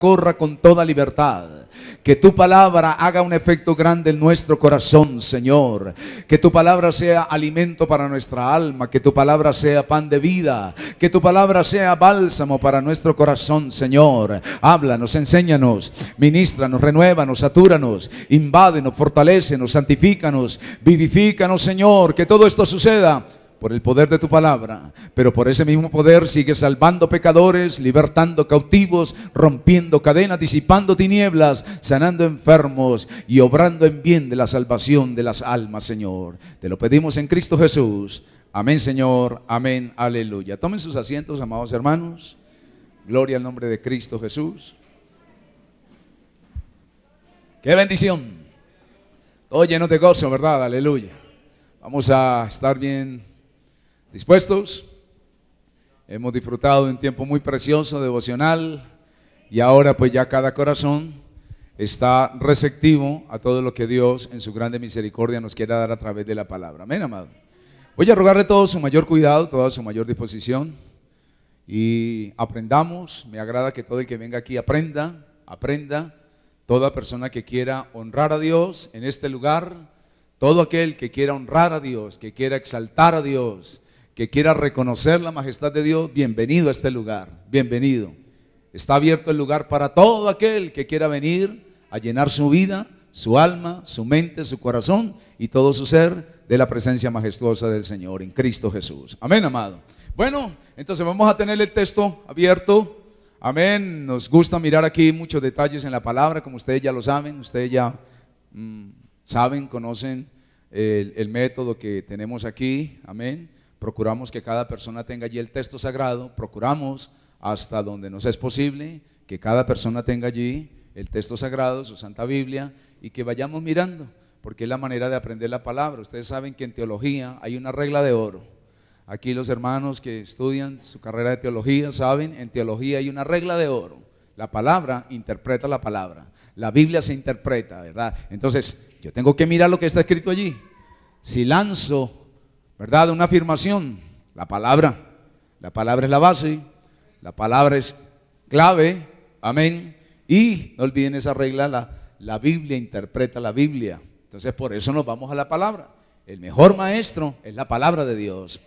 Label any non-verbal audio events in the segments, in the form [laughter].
corra con toda libertad. Que tu palabra haga un efecto grande en nuestro corazón, Señor. Que tu palabra sea alimento para nuestra alma. Que tu palabra sea pan de vida. Que tu palabra sea bálsamo para nuestro corazón, Señor. Háblanos, enséñanos, ministranos, renuévanos, satúranos, invádenos, fortalecenos, santifícanos, vivifícanos, Señor. Que todo esto suceda por el poder de tu palabra, pero por ese mismo poder sigue salvando pecadores, libertando cautivos, rompiendo cadenas, disipando tinieblas, sanando enfermos y obrando en bien de la salvación de las almas, Señor. Te lo pedimos en Cristo Jesús. Amén, Señor. Amén. Aleluya. Tomen sus asientos, amados hermanos. Gloria al nombre de Cristo Jesús. Qué bendición. Todo lleno de gozo, ¿verdad? Aleluya. Vamos a estar bien ¿Dispuestos? Hemos disfrutado de un tiempo muy precioso, devocional, y ahora pues ya cada corazón está receptivo a todo lo que Dios en su grande misericordia nos quiera dar a través de la palabra. Amén, amado. Voy a rogarle todo su mayor cuidado, toda su mayor disposición, y aprendamos. Me agrada que todo el que venga aquí aprenda, aprenda. Toda persona que quiera honrar a Dios en este lugar, todo aquel que quiera honrar a Dios, que quiera exaltar a Dios, que quiera reconocer la majestad de Dios, bienvenido a este lugar, bienvenido. Está abierto el lugar para todo aquel que quiera venir a llenar su vida, su alma, su mente, su corazón y todo su ser de la presencia majestuosa del Señor en Cristo Jesús. Amén, amado. Bueno, entonces vamos a tener el texto abierto. Amén. Nos gusta mirar aquí muchos detalles en la palabra, como ustedes ya lo saben, ustedes ya mm, saben, conocen el, el método que tenemos aquí. Amén procuramos que cada persona tenga allí el texto sagrado, procuramos hasta donde nos es posible que cada persona tenga allí el texto sagrado, su Santa Biblia, y que vayamos mirando, porque es la manera de aprender la palabra. Ustedes saben que en teología hay una regla de oro. Aquí los hermanos que estudian su carrera de teología saben, en teología hay una regla de oro. La palabra interpreta la palabra. La Biblia se interpreta, ¿verdad? Entonces, yo tengo que mirar lo que está escrito allí. Si lanzo ¿verdad? Una afirmación, la palabra. La palabra es la base, la palabra es clave, amén. Y no olviden esa regla, la, Biblia interpreta la Biblia. Entonces por eso nos vamos a la palabra. El mejor maestro es la palabra de Dios.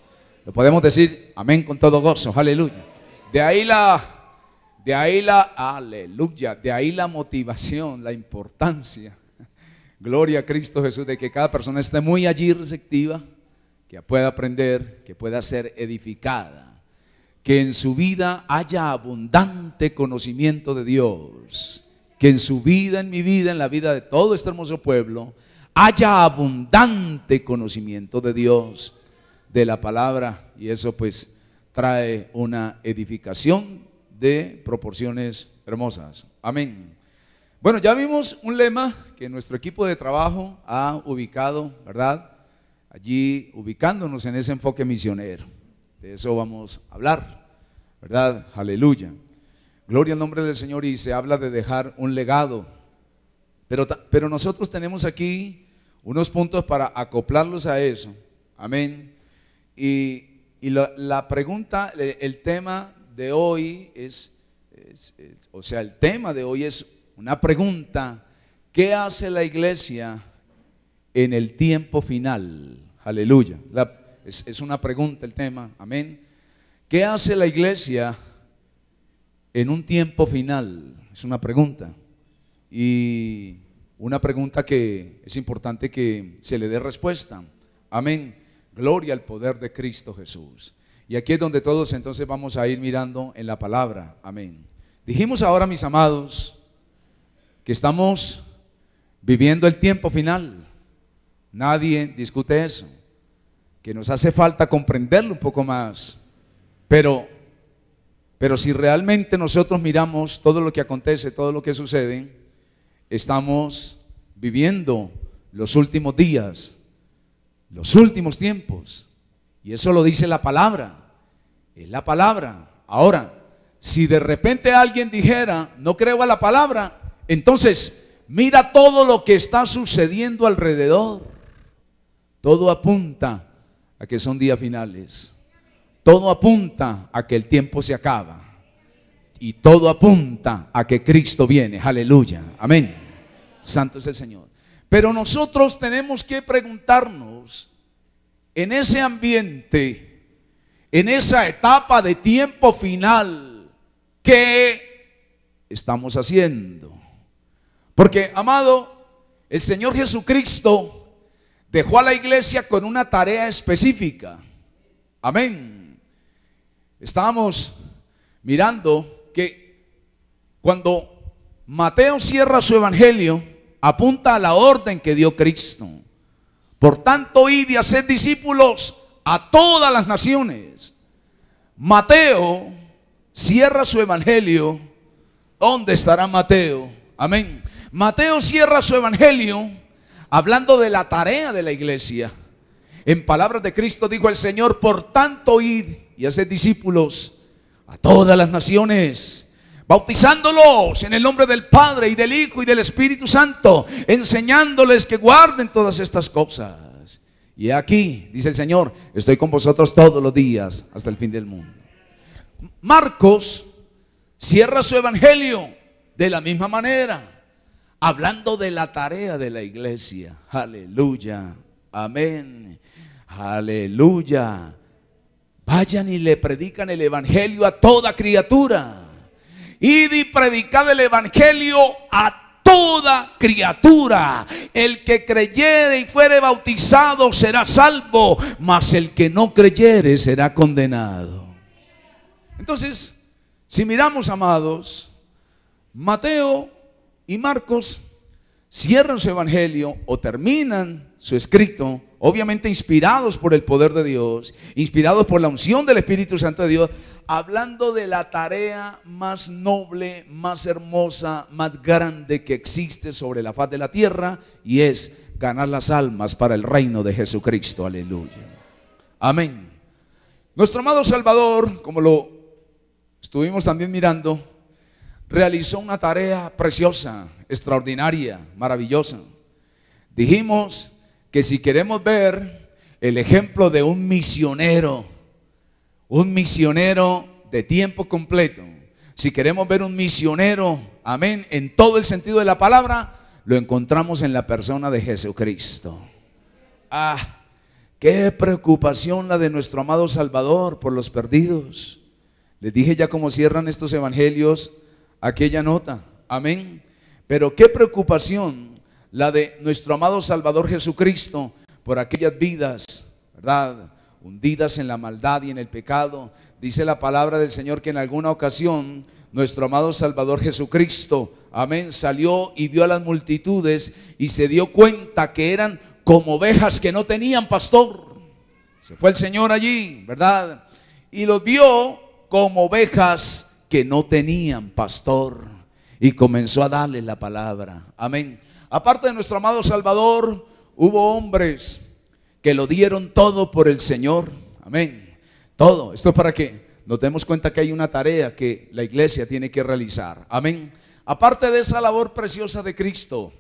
Lo podemos decir, amén con todo gozo, aleluya. De ahí la, de ahí la, aleluya, de ahí la motivación, la importancia. Gloria a Cristo Jesús de que cada persona esté muy allí receptiva que pueda aprender, que pueda ser edificada, que en su vida haya abundante conocimiento de Dios, que en su vida, en mi vida, en la vida de todo este hermoso pueblo, haya abundante conocimiento de Dios, de la palabra, y eso pues trae una edificación de proporciones hermosas. Amén. Bueno, ya vimos un lema que nuestro equipo de trabajo ha ubicado, ¿verdad? allí ubicándonos en ese enfoque misionero. De eso vamos a hablar, ¿verdad? Aleluya. Gloria al nombre del Señor y se habla de dejar un legado. Pero, pero nosotros tenemos aquí unos puntos para acoplarlos a eso. Amén. Y, la, pregunta, el tema de hoy es, es, o sea, el tema de hoy es una pregunta. ¿Qué hace la iglesia en el tiempo final? Aleluya. es, es una pregunta el tema. Amén. ¿Qué hace la iglesia en un tiempo final? Es una pregunta. Y una pregunta que es importante que se le dé respuesta. Amén. Gloria al poder de Cristo Jesús. Y aquí es donde todos entonces vamos a ir mirando en la palabra. Amén. Dijimos ahora, mis amados, que estamos viviendo el tiempo final. Nadie discute eso, que nos hace falta comprenderlo un poco más. Pero, pero si realmente nosotros miramos todo lo que acontece, todo lo que sucede, estamos viviendo los últimos días, los últimos tiempos. Y eso lo dice la palabra, es la palabra. Ahora, si de repente alguien dijera, no creo a la palabra, entonces mira todo lo que está sucediendo alrededor. Todo apunta a que son días finales. Todo apunta a que el tiempo se acaba. Y todo apunta a que Cristo viene. Aleluya. Amén. Santo es el Señor. Pero nosotros tenemos que preguntarnos, en ese ambiente, en esa etapa de tiempo final, ¿qué estamos haciendo? Porque, amado, el Señor Jesucristo dejó a la iglesia con una tarea específica. Amén. Estábamos mirando que cuando Mateo cierra su evangelio, apunta a la orden que dio Cristo. Por tanto, id y haced discípulos a todas las naciones. Mateo cierra su evangelio. ¿Dónde estará Mateo? Amén. Mateo cierra su evangelio hablando de la tarea de la iglesia. En palabras de Cristo dijo el Señor, por tanto id y haced discípulos a todas las naciones, bautizándolos en el nombre del Padre y del Hijo y del Espíritu Santo, enseñándoles que guarden todas estas cosas. Y aquí, dice el Señor, estoy con vosotros todos los días hasta el fin del mundo. Marcos cierra su evangelio de la misma manera hablando de la tarea de la iglesia. Aleluya. Amén. Aleluya. Vayan y le predican el Evangelio a toda criatura. Y y predicad el Evangelio a toda criatura. El que creyere y fuere bautizado será salvo, mas el que no creyere será condenado. Entonces, si miramos, amados, Mateo y Marcos cierran su evangelio o terminan su escrito, obviamente inspirados por el poder de Dios, inspirados por la unción del Espíritu Santo de Dios, hablando de la tarea más noble, más hermosa, más grande que existe sobre la faz de la tierra y es ganar las almas para el reino de Jesucristo. Aleluya. Amén. Nuestro amado Salvador, como lo estuvimos también mirando, realizó una tarea preciosa, extraordinaria, maravillosa. Dijimos que si queremos ver el ejemplo de un misionero, un misionero de tiempo completo, si queremos ver un misionero, amén, en todo el sentido de la palabra, lo encontramos en la persona de Jesucristo. Ah, qué preocupación la de nuestro amado Salvador por los perdidos. Les dije ya cómo cierran estos evangelios aquella nota. Amén. Pero qué preocupación la de nuestro amado Salvador Jesucristo por aquellas vidas, ¿verdad? Hundidas en la maldad y en el pecado. Dice la palabra del Señor que en alguna ocasión nuestro amado Salvador Jesucristo, amén, salió y vio a las multitudes y se dio cuenta que eran como ovejas que no tenían pastor. Se fue el Señor allí, ¿verdad? Y los vio como ovejas que no tenían pastor y comenzó a darle la palabra. Amén. Aparte de nuestro amado Salvador, hubo hombres que lo dieron todo por el Señor. Amén. Todo. Esto es para que nos demos cuenta que hay una tarea que la iglesia tiene que realizar. Amén. Aparte de esa labor preciosa de Cristo,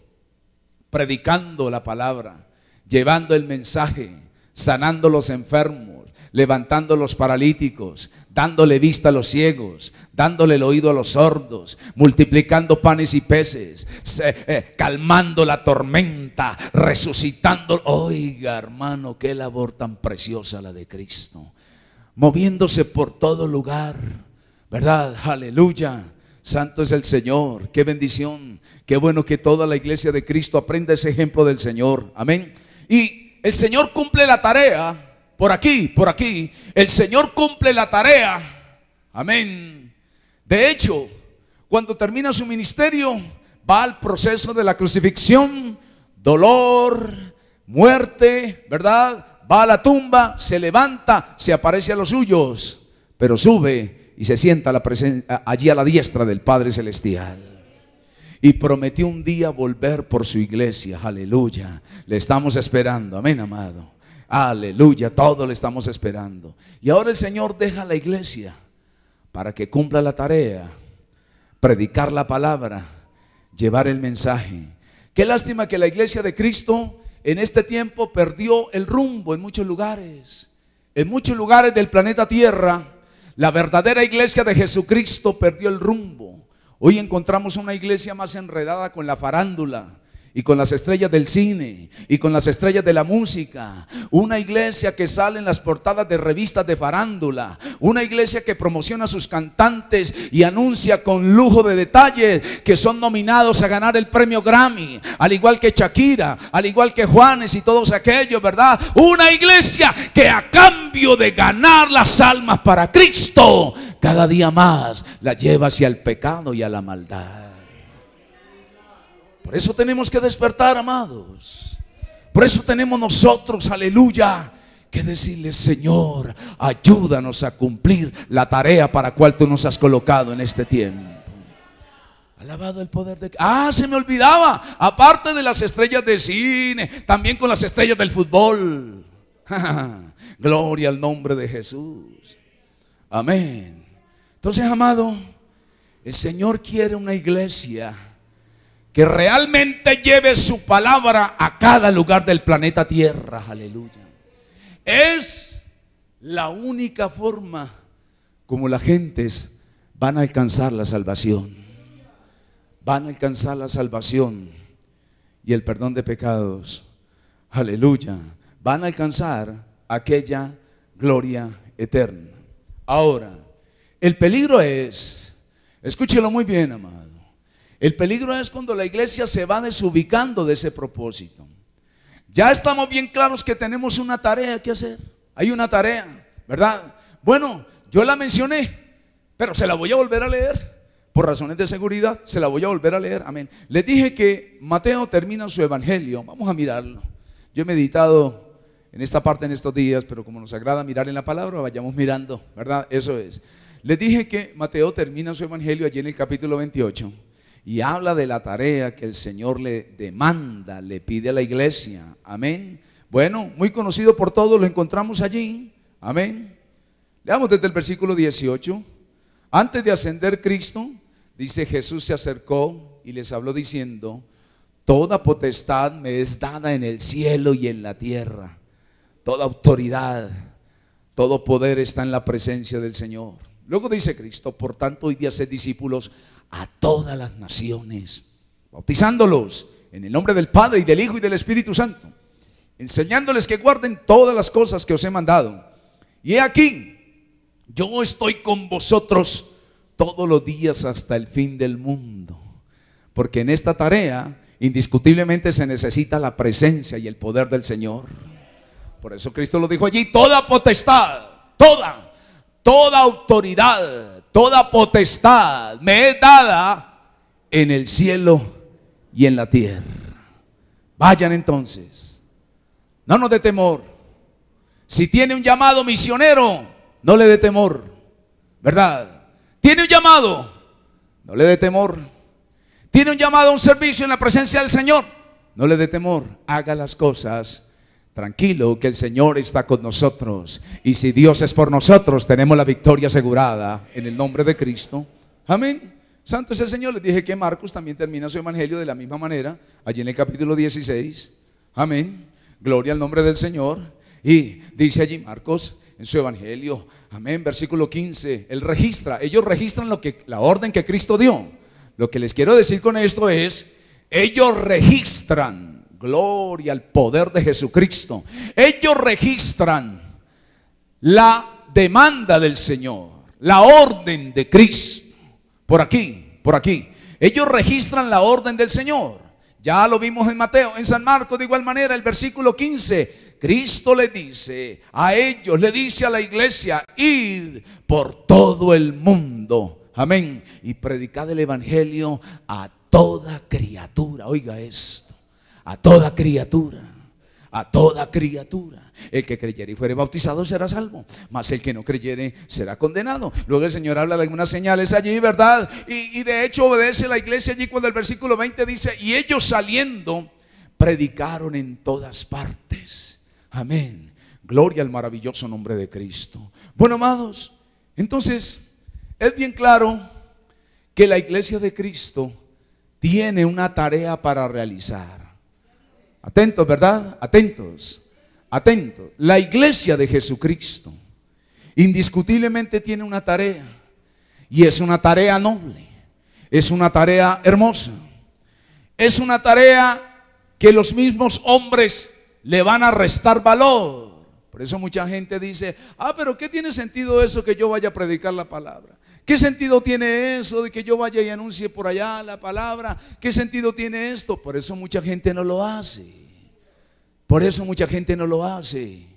predicando la palabra, llevando el mensaje, sanando los enfermos, levantando los paralíticos, dándole vista a los ciegos, dándole el oído a los sordos, multiplicando panes y peces, eh, calmando la tormenta, resucitando. Oiga, hermano, qué labor tan preciosa la de Cristo. Moviéndose por todo lugar, ¿verdad? Aleluya. Santo es el Señor. Qué bendición. Qué bueno que toda la iglesia de Cristo aprenda ese ejemplo del Señor. Amén. Y el Señor cumple la tarea por aquí, por aquí. El Señor cumple la tarea. Amén. De hecho, cuando termina su ministerio, va al proceso de la crucifixión, dolor, muerte, ¿verdad? Va a la tumba, se levanta, se aparece a los suyos, pero sube y se sienta allí a la diestra del Padre Celestial y prometió un día volver por su iglesia. Aleluya. Le estamos esperando. Amén, amado. Aleluya, todo lo estamos esperando. Y ahora el Señor deja la iglesia para que cumpla la tarea, predicar la palabra, llevar el mensaje. Qué lástima que la iglesia de Cristo en este tiempo perdió el rumbo en muchos lugares. En muchos lugares del planeta Tierra, la verdadera iglesia de Jesucristo perdió el rumbo. Hoy encontramos una iglesia más enredada con la farándula, y con las estrellas del cine y con las estrellas de la música. Una iglesia que sale en las portadas de revistas de farándula. Una iglesia que promociona a sus cantantes y anuncia con lujo de detalles que son nominados a ganar el premio Grammy. Al igual que Shakira, al igual que Juanes y todos aquellos, ¿verdad? Una iglesia que a cambio de ganar las almas para Cristo, cada día más la lleva hacia el pecado y a la maldad. Por eso tenemos que despertar, amados. Por eso tenemos nosotros, aleluya, que decirle, Señor, ayúdanos a cumplir la tarea para cual tú nos has colocado en este tiempo. Alabado el poder de... Ah, se me olvidaba. Aparte de las estrellas de cine, también con las estrellas del fútbol. [laughs] Gloria al nombre de Jesús. Amén. Entonces, amado, el Señor quiere una iglesia que realmente lleve su palabra a cada lugar del planeta Tierra. Aleluya. Es la única forma como las gentes van a alcanzar la salvación. Van a alcanzar la salvación y el perdón de pecados. Aleluya. Van a alcanzar aquella gloria eterna. Ahora, el peligro es, escúchelo muy bien, amado el peligro es cuando la iglesia se va desubicando de ese propósito. Ya estamos bien claros que tenemos una tarea que hacer. Hay una tarea, ¿verdad? Bueno, yo la mencioné, pero se la voy a volver a leer. Por razones de seguridad, se la voy a volver a leer. Amén. Les dije que Mateo termina su evangelio. Vamos a mirarlo. Yo he meditado en esta parte en estos días, pero como nos agrada mirar en la palabra, vayamos mirando, ¿verdad? Eso es. Les dije que Mateo termina su evangelio allí en el capítulo 28 y habla de la tarea que el Señor le demanda, le pide a la iglesia. Amén. Bueno, muy conocido por todos, lo encontramos allí. Amén. Leamos desde el versículo 18. Antes de ascender Cristo, dice Jesús se acercó y les habló diciendo, toda potestad me es dada en el cielo y en la tierra. Toda autoridad, todo poder está en la presencia del Señor. Luego dice Cristo, por tanto, hoy día ser discípulos a todas las naciones, bautizándolos en el nombre del Padre y del Hijo y del Espíritu Santo, enseñándoles que guarden todas las cosas que os he mandado. Y he aquí, yo estoy con vosotros todos los días hasta el fin del mundo, porque en esta tarea indiscutiblemente se necesita la presencia y el poder del Señor. Por eso Cristo lo dijo allí, toda potestad, toda, toda autoridad toda potestad me es dada en el cielo y en la tierra. Vayan entonces, no nos dé temor. Si tiene un llamado misionero, no le dé temor, ¿verdad? Tiene un llamado, no le dé temor. Tiene un llamado a un servicio en la presencia del Señor, no le dé temor. Haga las cosas Tranquilo que el Señor está con nosotros. Y si Dios es por nosotros, tenemos la victoria asegurada en el nombre de Cristo. Amén. Santo es el Señor. Les dije que Marcos también termina su evangelio de la misma manera, allí en el capítulo 16. Amén. Gloria al nombre del Señor. Y dice allí Marcos en su evangelio, amén, versículo 15, él registra, ellos registran lo que la orden que Cristo dio. Lo que les quiero decir con esto es ellos registran gloria al poder de Jesucristo. Ellos registran la demanda del Señor, la orden de Cristo. Por aquí, por aquí. Ellos registran la orden del Señor. Ya lo vimos en Mateo, en San Marcos de igual manera, el versículo 15. Cristo le dice a ellos, le dice a la iglesia, id por todo el mundo. Amén. Y predicad el Evangelio a toda criatura. Oiga esto a toda criatura a toda criatura. El que creyere y fuere bautizado será salvo, mas el que no creyere será condenado. Luego el Señor habla de algunas señales allí, ¿verdad? Y, de hecho obedece la iglesia allí cuando el versículo 20 dice, y ellos saliendo, predicaron en todas partes. Amén. Gloria al maravilloso nombre de Cristo. Bueno, amados, entonces es bien claro que la iglesia de Cristo tiene una tarea para realizar. Atentos, ¿verdad? Atentos, atentos. La iglesia de Jesucristo indiscutiblemente tiene una tarea y es una tarea noble, es una tarea hermosa, es una tarea que los mismos hombres le van a restar valor. Por eso mucha gente dice, ah, pero ¿qué tiene sentido eso que yo vaya a predicar la palabra? ¿Qué sentido tiene eso de que yo vaya y anuncie por allá la palabra? ¿Qué sentido tiene esto? Por eso mucha gente no lo hace. Por eso mucha gente no lo hace.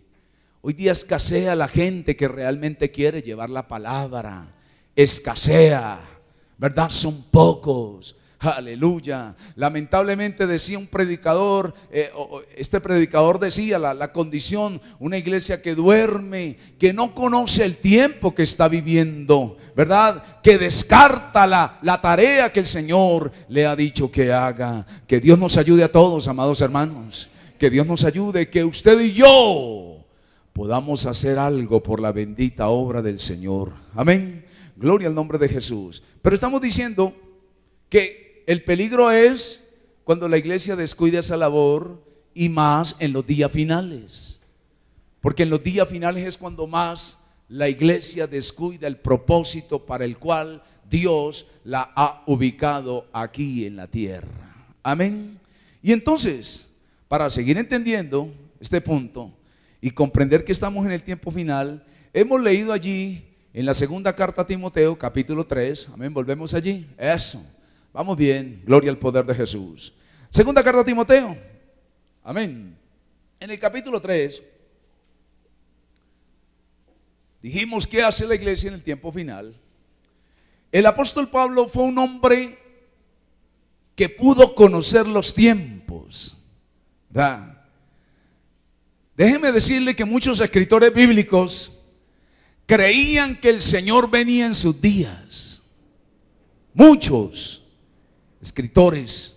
Hoy día escasea la gente que realmente quiere llevar la palabra. Escasea, ¿verdad? Son pocos. Aleluya. Lamentablemente decía un predicador, eh, este predicador decía la, condición, una iglesia que duerme, que no conoce el tiempo que está viviendo, ¿verdad? Que descarta la, la tarea que el Señor le ha dicho que haga. Que Dios nos ayude a todos, amados hermanos. Que Dios nos ayude, que usted y yo podamos hacer algo por la bendita obra del Señor. Amén. Gloria al nombre de Jesús. Pero estamos diciendo que el peligro es cuando la iglesia descuida esa labor y más en los días finales. Porque en los días finales es cuando más la iglesia descuida el propósito para el cual Dios la ha ubicado aquí en la tierra. Amén. Y entonces, para seguir entendiendo este punto y comprender que estamos en el tiempo final, hemos leído allí en la segunda carta a Timoteo, capítulo 3, amén, volvemos allí, eso, Vamos bien, gloria al poder de Jesús. Segunda carta a Timoteo. Amén. En el capítulo 3 dijimos qué hace la iglesia en el tiempo final. El apóstol Pablo fue un hombre que pudo conocer los tiempos. ¿verdad? Déjeme decirle que muchos escritores bíblicos creían que el Señor venía en sus días. Muchos escritores,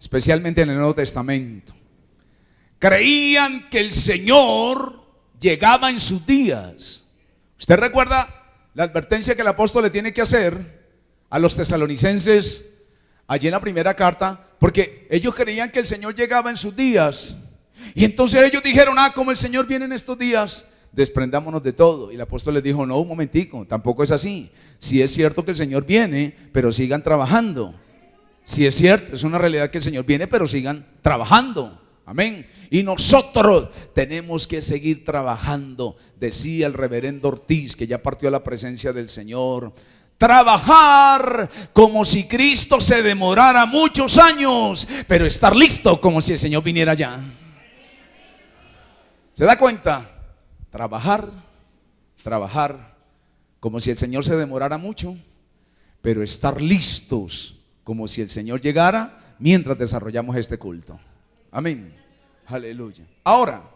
especialmente en el Nuevo Testamento, creían que el Señor llegaba en sus días. ¿Usted recuerda la advertencia que el apóstol le tiene que hacer a los tesalonicenses allí en la primera carta? Porque ellos creían que el Señor llegaba en sus días. Y entonces ellos dijeron, ah, como el Señor viene en estos días, desprendámonos de todo. Y el apóstol les dijo, no, un momentico, tampoco es así. Si sí es cierto que el Señor viene, pero sigan trabajando. Si es cierto, es una realidad que el Señor viene, pero sigan trabajando. Amén. Y nosotros tenemos que seguir trabajando, decía el reverendo Ortiz, que ya partió a la presencia del Señor. Trabajar como si Cristo se demorara muchos años, pero estar listo como si el Señor viniera ya. ¿Se da cuenta? Trabajar, trabajar, como si el Señor se demorara mucho, pero estar listos como si el Señor llegara mientras desarrollamos este culto. Amén. Aleluya. Ahora,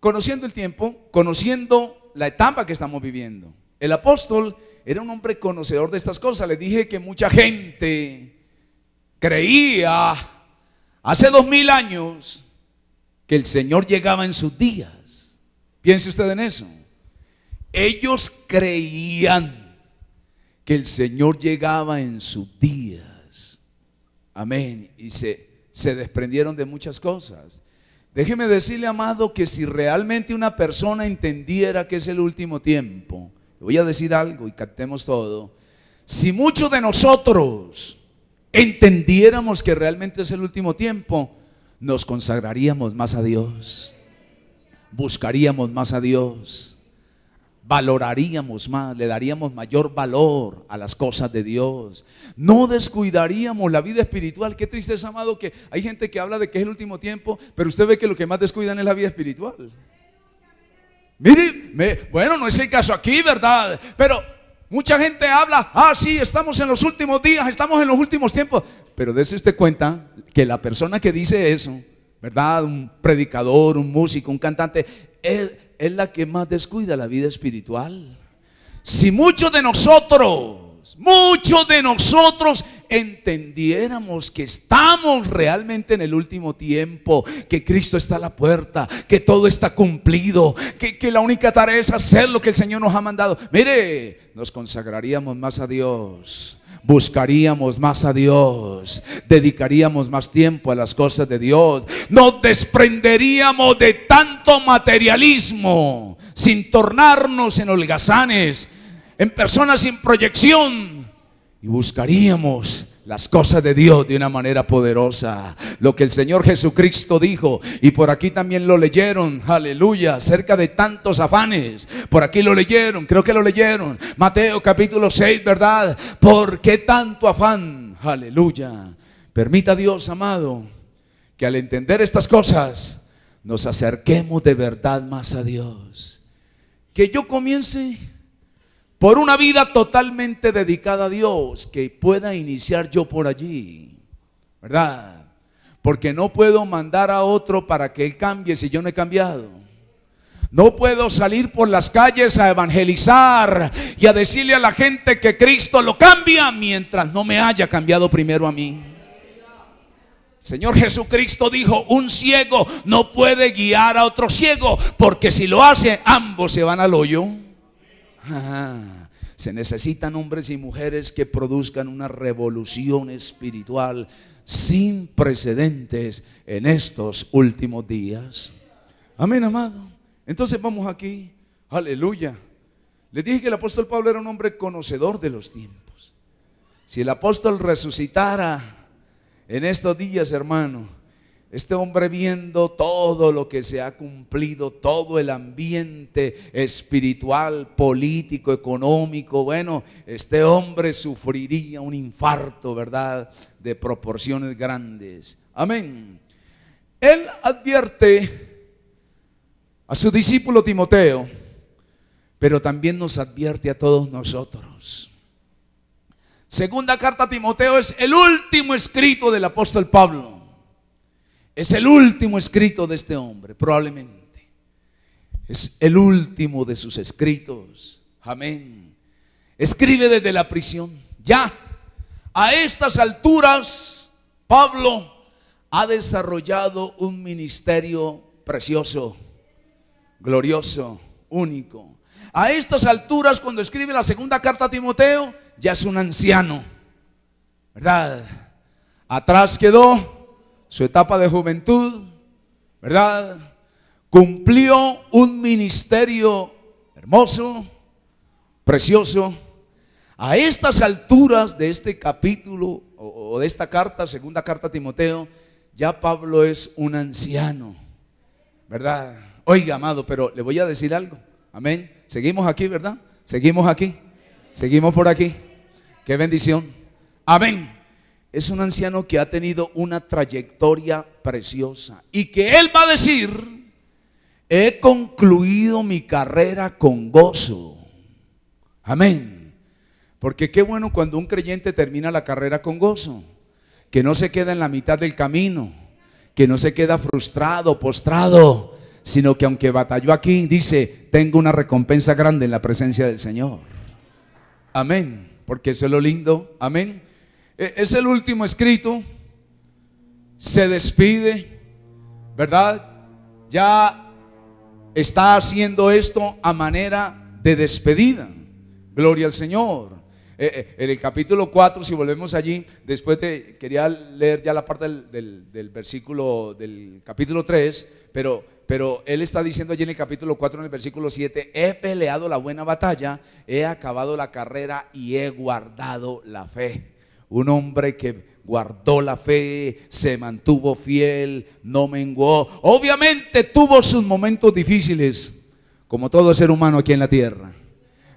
conociendo el tiempo, conociendo la etapa que estamos viviendo, el apóstol era un hombre conocedor de estas cosas. Le dije que mucha gente creía hace dos mil años que el Señor llegaba en sus días. Piense usted en eso. Ellos creían que el Señor llegaba en sus días. Amén. Y se, desprendieron de muchas cosas. Déjeme decirle, amado, que si realmente una persona entendiera que es el último tiempo, voy a decir algo y captemos todo. Si muchos de nosotros entendiéramos que realmente es el último tiempo, nos consagraríamos más a Dios, buscaríamos más a Dios valoraríamos más, le daríamos mayor valor a las cosas de Dios. No descuidaríamos la vida espiritual. Qué es amado, que hay gente que habla de que es el último tiempo, pero usted ve que lo que más descuidan es la vida espiritual. Mire, bueno, no es el caso aquí, ¿verdad? Pero mucha gente habla, ah, sí, estamos en los últimos días, estamos en los últimos tiempos. Pero dése usted cuenta que la persona que dice eso, ¿verdad? Un predicador, un músico, un cantante, él es la que más descuida la vida espiritual. Si muchos de nosotros, muchos de nosotros entendiéramos que estamos realmente en el último tiempo, que Cristo está a la puerta, que todo está cumplido, que, la única tarea es hacer lo que el Señor nos ha mandado. Mire, nos consagraríamos más a Dios buscaríamos más a Dios, dedicaríamos más tiempo a las cosas de Dios, nos desprenderíamos de tanto materialismo sin tornarnos en holgazanes, en personas sin proyección y buscaríamos las cosas de Dios de una manera poderosa. Lo que el Señor Jesucristo dijo, y por aquí también lo leyeron, aleluya, acerca de tantos afanes. Por aquí lo leyeron, creo que lo leyeron. Mateo capítulo 6, ¿verdad? ¿Por qué tanto afán? Aleluya. Permita Dios, amado, que al entender estas cosas nos acerquemos de verdad más a Dios. Que yo comience por una vida totalmente dedicada a Dios, que pueda iniciar yo por allí, ¿verdad? Porque no puedo mandar a otro para que él cambie si yo no he cambiado. No puedo salir por las calles a evangelizar y a decirle a la gente que Cristo lo cambia mientras no me haya cambiado primero a mí. Señor Jesucristo dijo, un ciego no puede guiar a otro ciego, porque si lo hace, ambos se van al hoyo se necesitan hombres y mujeres que produzcan una revolución espiritual sin precedentes en estos últimos días. Amén, amado. Entonces vamos aquí. Aleluya. Les dije que el apóstol Pablo era un hombre conocedor de los tiempos. Si el apóstol resucitara en estos días, hermano, este hombre viendo todo lo que se ha cumplido, todo el ambiente espiritual, político, económico, bueno, este hombre sufriría un infarto, ¿verdad? De proporciones grandes. Amén. Él advierte a su discípulo Timoteo, pero también nos advierte a todos nosotros. Segunda carta a Timoteo es el último escrito del apóstol Pablo. Es el último escrito de este hombre, probablemente. Es el último de sus escritos. Amén. Escribe desde la prisión. Ya, a estas alturas, Pablo ha desarrollado un ministerio precioso, glorioso, único. A estas alturas, cuando escribe la segunda carta a Timoteo, ya es un anciano. ¿Verdad? Atrás quedó su etapa de juventud, ¿verdad? Cumplió un ministerio hermoso, precioso. A estas alturas de este capítulo o de esta carta, segunda carta a Timoteo, ya Pablo es un anciano, ¿verdad? Oiga, amado, pero le voy a decir algo. Amén. Seguimos aquí, ¿verdad? Seguimos aquí. Seguimos por aquí. Qué bendición. Amén es un anciano que ha tenido una trayectoria preciosa y que él va a decir, he concluido mi carrera con gozo. Amén. Porque qué bueno cuando un creyente termina la carrera con gozo, que no se queda en la mitad del camino, que no se queda frustrado, postrado, sino que aunque batalló aquí, dice, tengo una recompensa grande en la presencia del Señor. Amén. Porque eso es lo lindo. Amén. E, es el último escrito. Se despide, ¿verdad? Ya está haciendo esto a manera de despedida. Gloria al Señor. E, e, en el capítulo 4, si volvemos allí, después de, quería leer ya la parte del, versículo del capítulo 3, pero, pero él está diciendo allí en el capítulo 4, en el versículo 7, he peleado la buena batalla, he acabado la carrera y he guardado la fe. Un hombre que guardó la fe, se mantuvo fiel, no menguó. Obviamente tuvo sus momentos difíciles, como todo ser humano aquí en la tierra.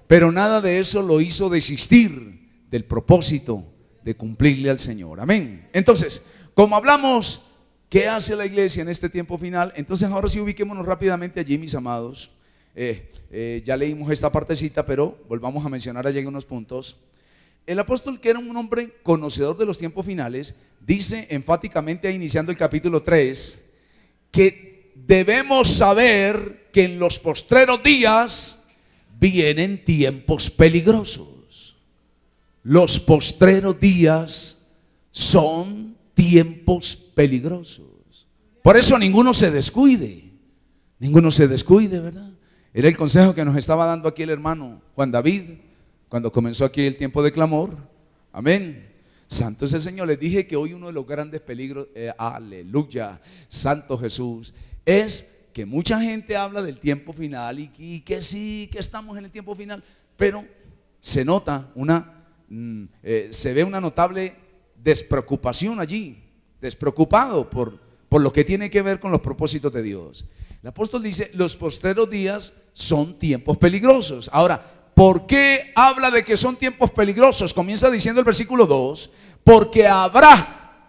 Pero nada de eso lo hizo desistir del propósito de cumplirle al Señor. Amén. Entonces, como hablamos, ¿qué hace la iglesia en este tiempo final? Entonces, ahora sí ubiquémonos rápidamente allí, mis amados. Eh, eh, ya leímos esta partecita, pero volvamos a mencionar allí algunos puntos. El apóstol, que era un hombre conocedor de los tiempos finales, dice enfáticamente, iniciando el capítulo 3, que debemos saber que en los postreros días vienen tiempos peligrosos. Los postreros días son tiempos peligrosos. Por eso ninguno se descuide. Ninguno se descuide, ¿verdad? Era el consejo que nos estaba dando aquí el hermano Juan David cuando comenzó aquí el tiempo de clamor. Amén. Santo es el Señor. Les dije que hoy uno de los grandes peligros, eh, aleluya, Santo Jesús, es que mucha gente habla del tiempo final y, que sí, que estamos en el tiempo final, pero se nota una, mm, eh, se ve una notable despreocupación allí, despreocupado por, por lo que tiene que ver con los propósitos de Dios. El apóstol dice, los posteros días son tiempos peligrosos. Ahora, ¿Por qué habla de que son tiempos peligrosos? Comienza diciendo el versículo 2, porque habrá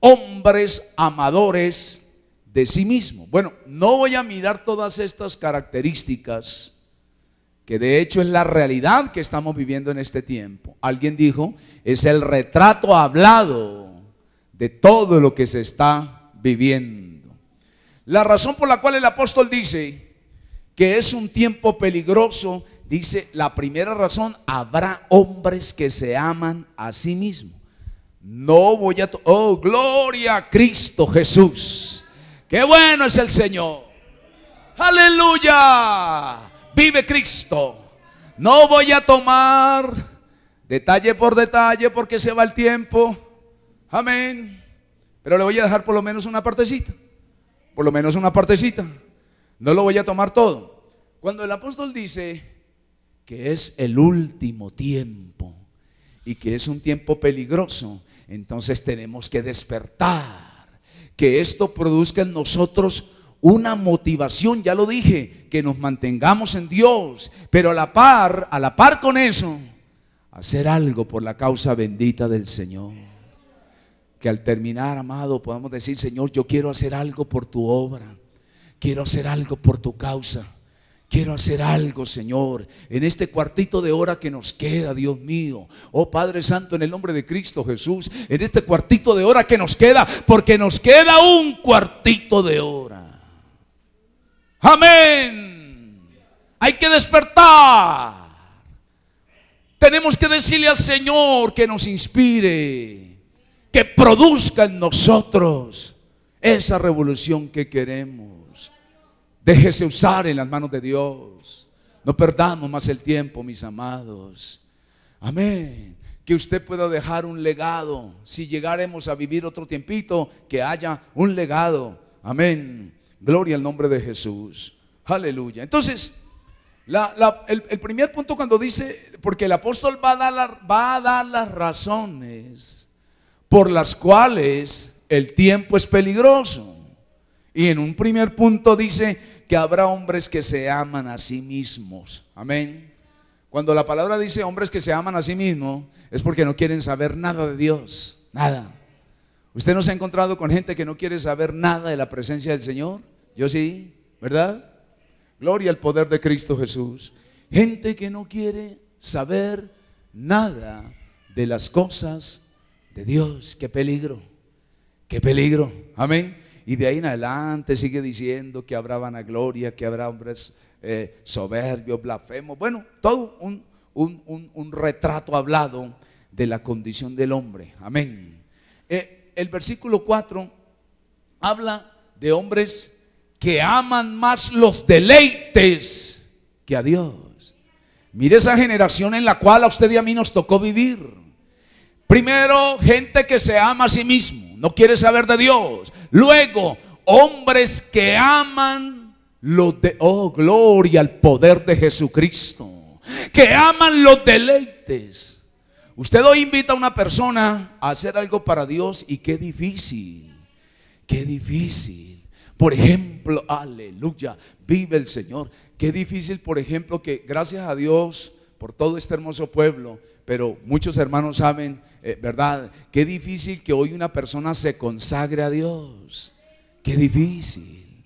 hombres amadores de sí mismo. Bueno, no voy a mirar todas estas características, que de hecho es la realidad que estamos viviendo en este tiempo. Alguien dijo, es el retrato hablado de todo lo que se está viviendo. La razón por la cual el apóstol dice que es un tiempo peligroso Dice, la primera razón, habrá hombres que se aman a sí mismos. No voy a... Oh, gloria a Cristo Jesús. Qué bueno es el Señor. Aleluya. Vive Cristo. No voy a tomar detalle por detalle porque se va el tiempo. Amén. Pero le voy a dejar por lo menos una partecita. Por lo menos una partecita. No lo voy a tomar todo. Cuando el apóstol dice, que es el último tiempo y que es un tiempo peligroso, entonces tenemos que despertar, que esto produzca en nosotros una motivación, ya lo dije, que nos mantengamos en Dios, pero a la par, a la par con eso, hacer algo por la causa bendita del Señor. Que al terminar, amado, podamos decir, Señor, yo quiero hacer algo por tu obra, quiero hacer algo por tu causa. Quiero hacer algo, Señor, en este cuartito de hora que nos queda, Dios mío. Oh Padre Santo, en el nombre de Cristo Jesús, en este cuartito de hora que nos queda, porque nos queda un cuartito de hora. Amén. Hay que despertar. Tenemos que decirle al Señor que nos inspire, que produzca en nosotros esa revolución que queremos. Déjese usar en las manos de Dios. No perdamos más el tiempo, mis amados. Amén. Que usted pueda dejar un legado. Si llegaremos a vivir otro tiempito, que haya un legado. Amén. Gloria al nombre de Jesús. Aleluya. Entonces, el, primer punto cuando dice, porque el apóstol va a dar las razones por las cuales el tiempo es peligroso. Y en un primer punto dice, que habrá hombres que se aman a sí mismos. Amén. Cuando la palabra dice hombres que se aman a sí mismos, es porque no quieren saber nada de Dios, nada. ¿Usted no se ha encontrado con gente que no quiere saber nada de la presencia del Señor? Yo sí, ¿verdad? Gloria al poder de Cristo Jesús. Gente que no quiere saber nada de las cosas de Dios. Qué peligro, qué peligro. Amén. Y de ahí en adelante sigue diciendo que habrá vanagloria, que habrá hombres eh, soberbios, blasfemos. Bueno, todo un, retrato hablado de la condición del hombre. Amén. Eh, el versículo 4 habla de hombres que aman más los deleites que a Dios. Mire esa generación en la cual a usted y a mí nos tocó vivir. Primero, gente que se ama a sí mismo no quiere saber de Dios. Luego, hombres que aman los de oh gloria al poder de Jesucristo, que aman los deleites. Usted hoy invita a una persona a hacer algo para Dios y qué difícil. Qué difícil. Por ejemplo, aleluya, vive el Señor. Qué difícil, por ejemplo, que gracias a Dios por todo este hermoso pueblo, pero muchos hermanos saben eh, ¿verdad? Qué difícil que hoy una persona se consagre a Dios. Qué difícil,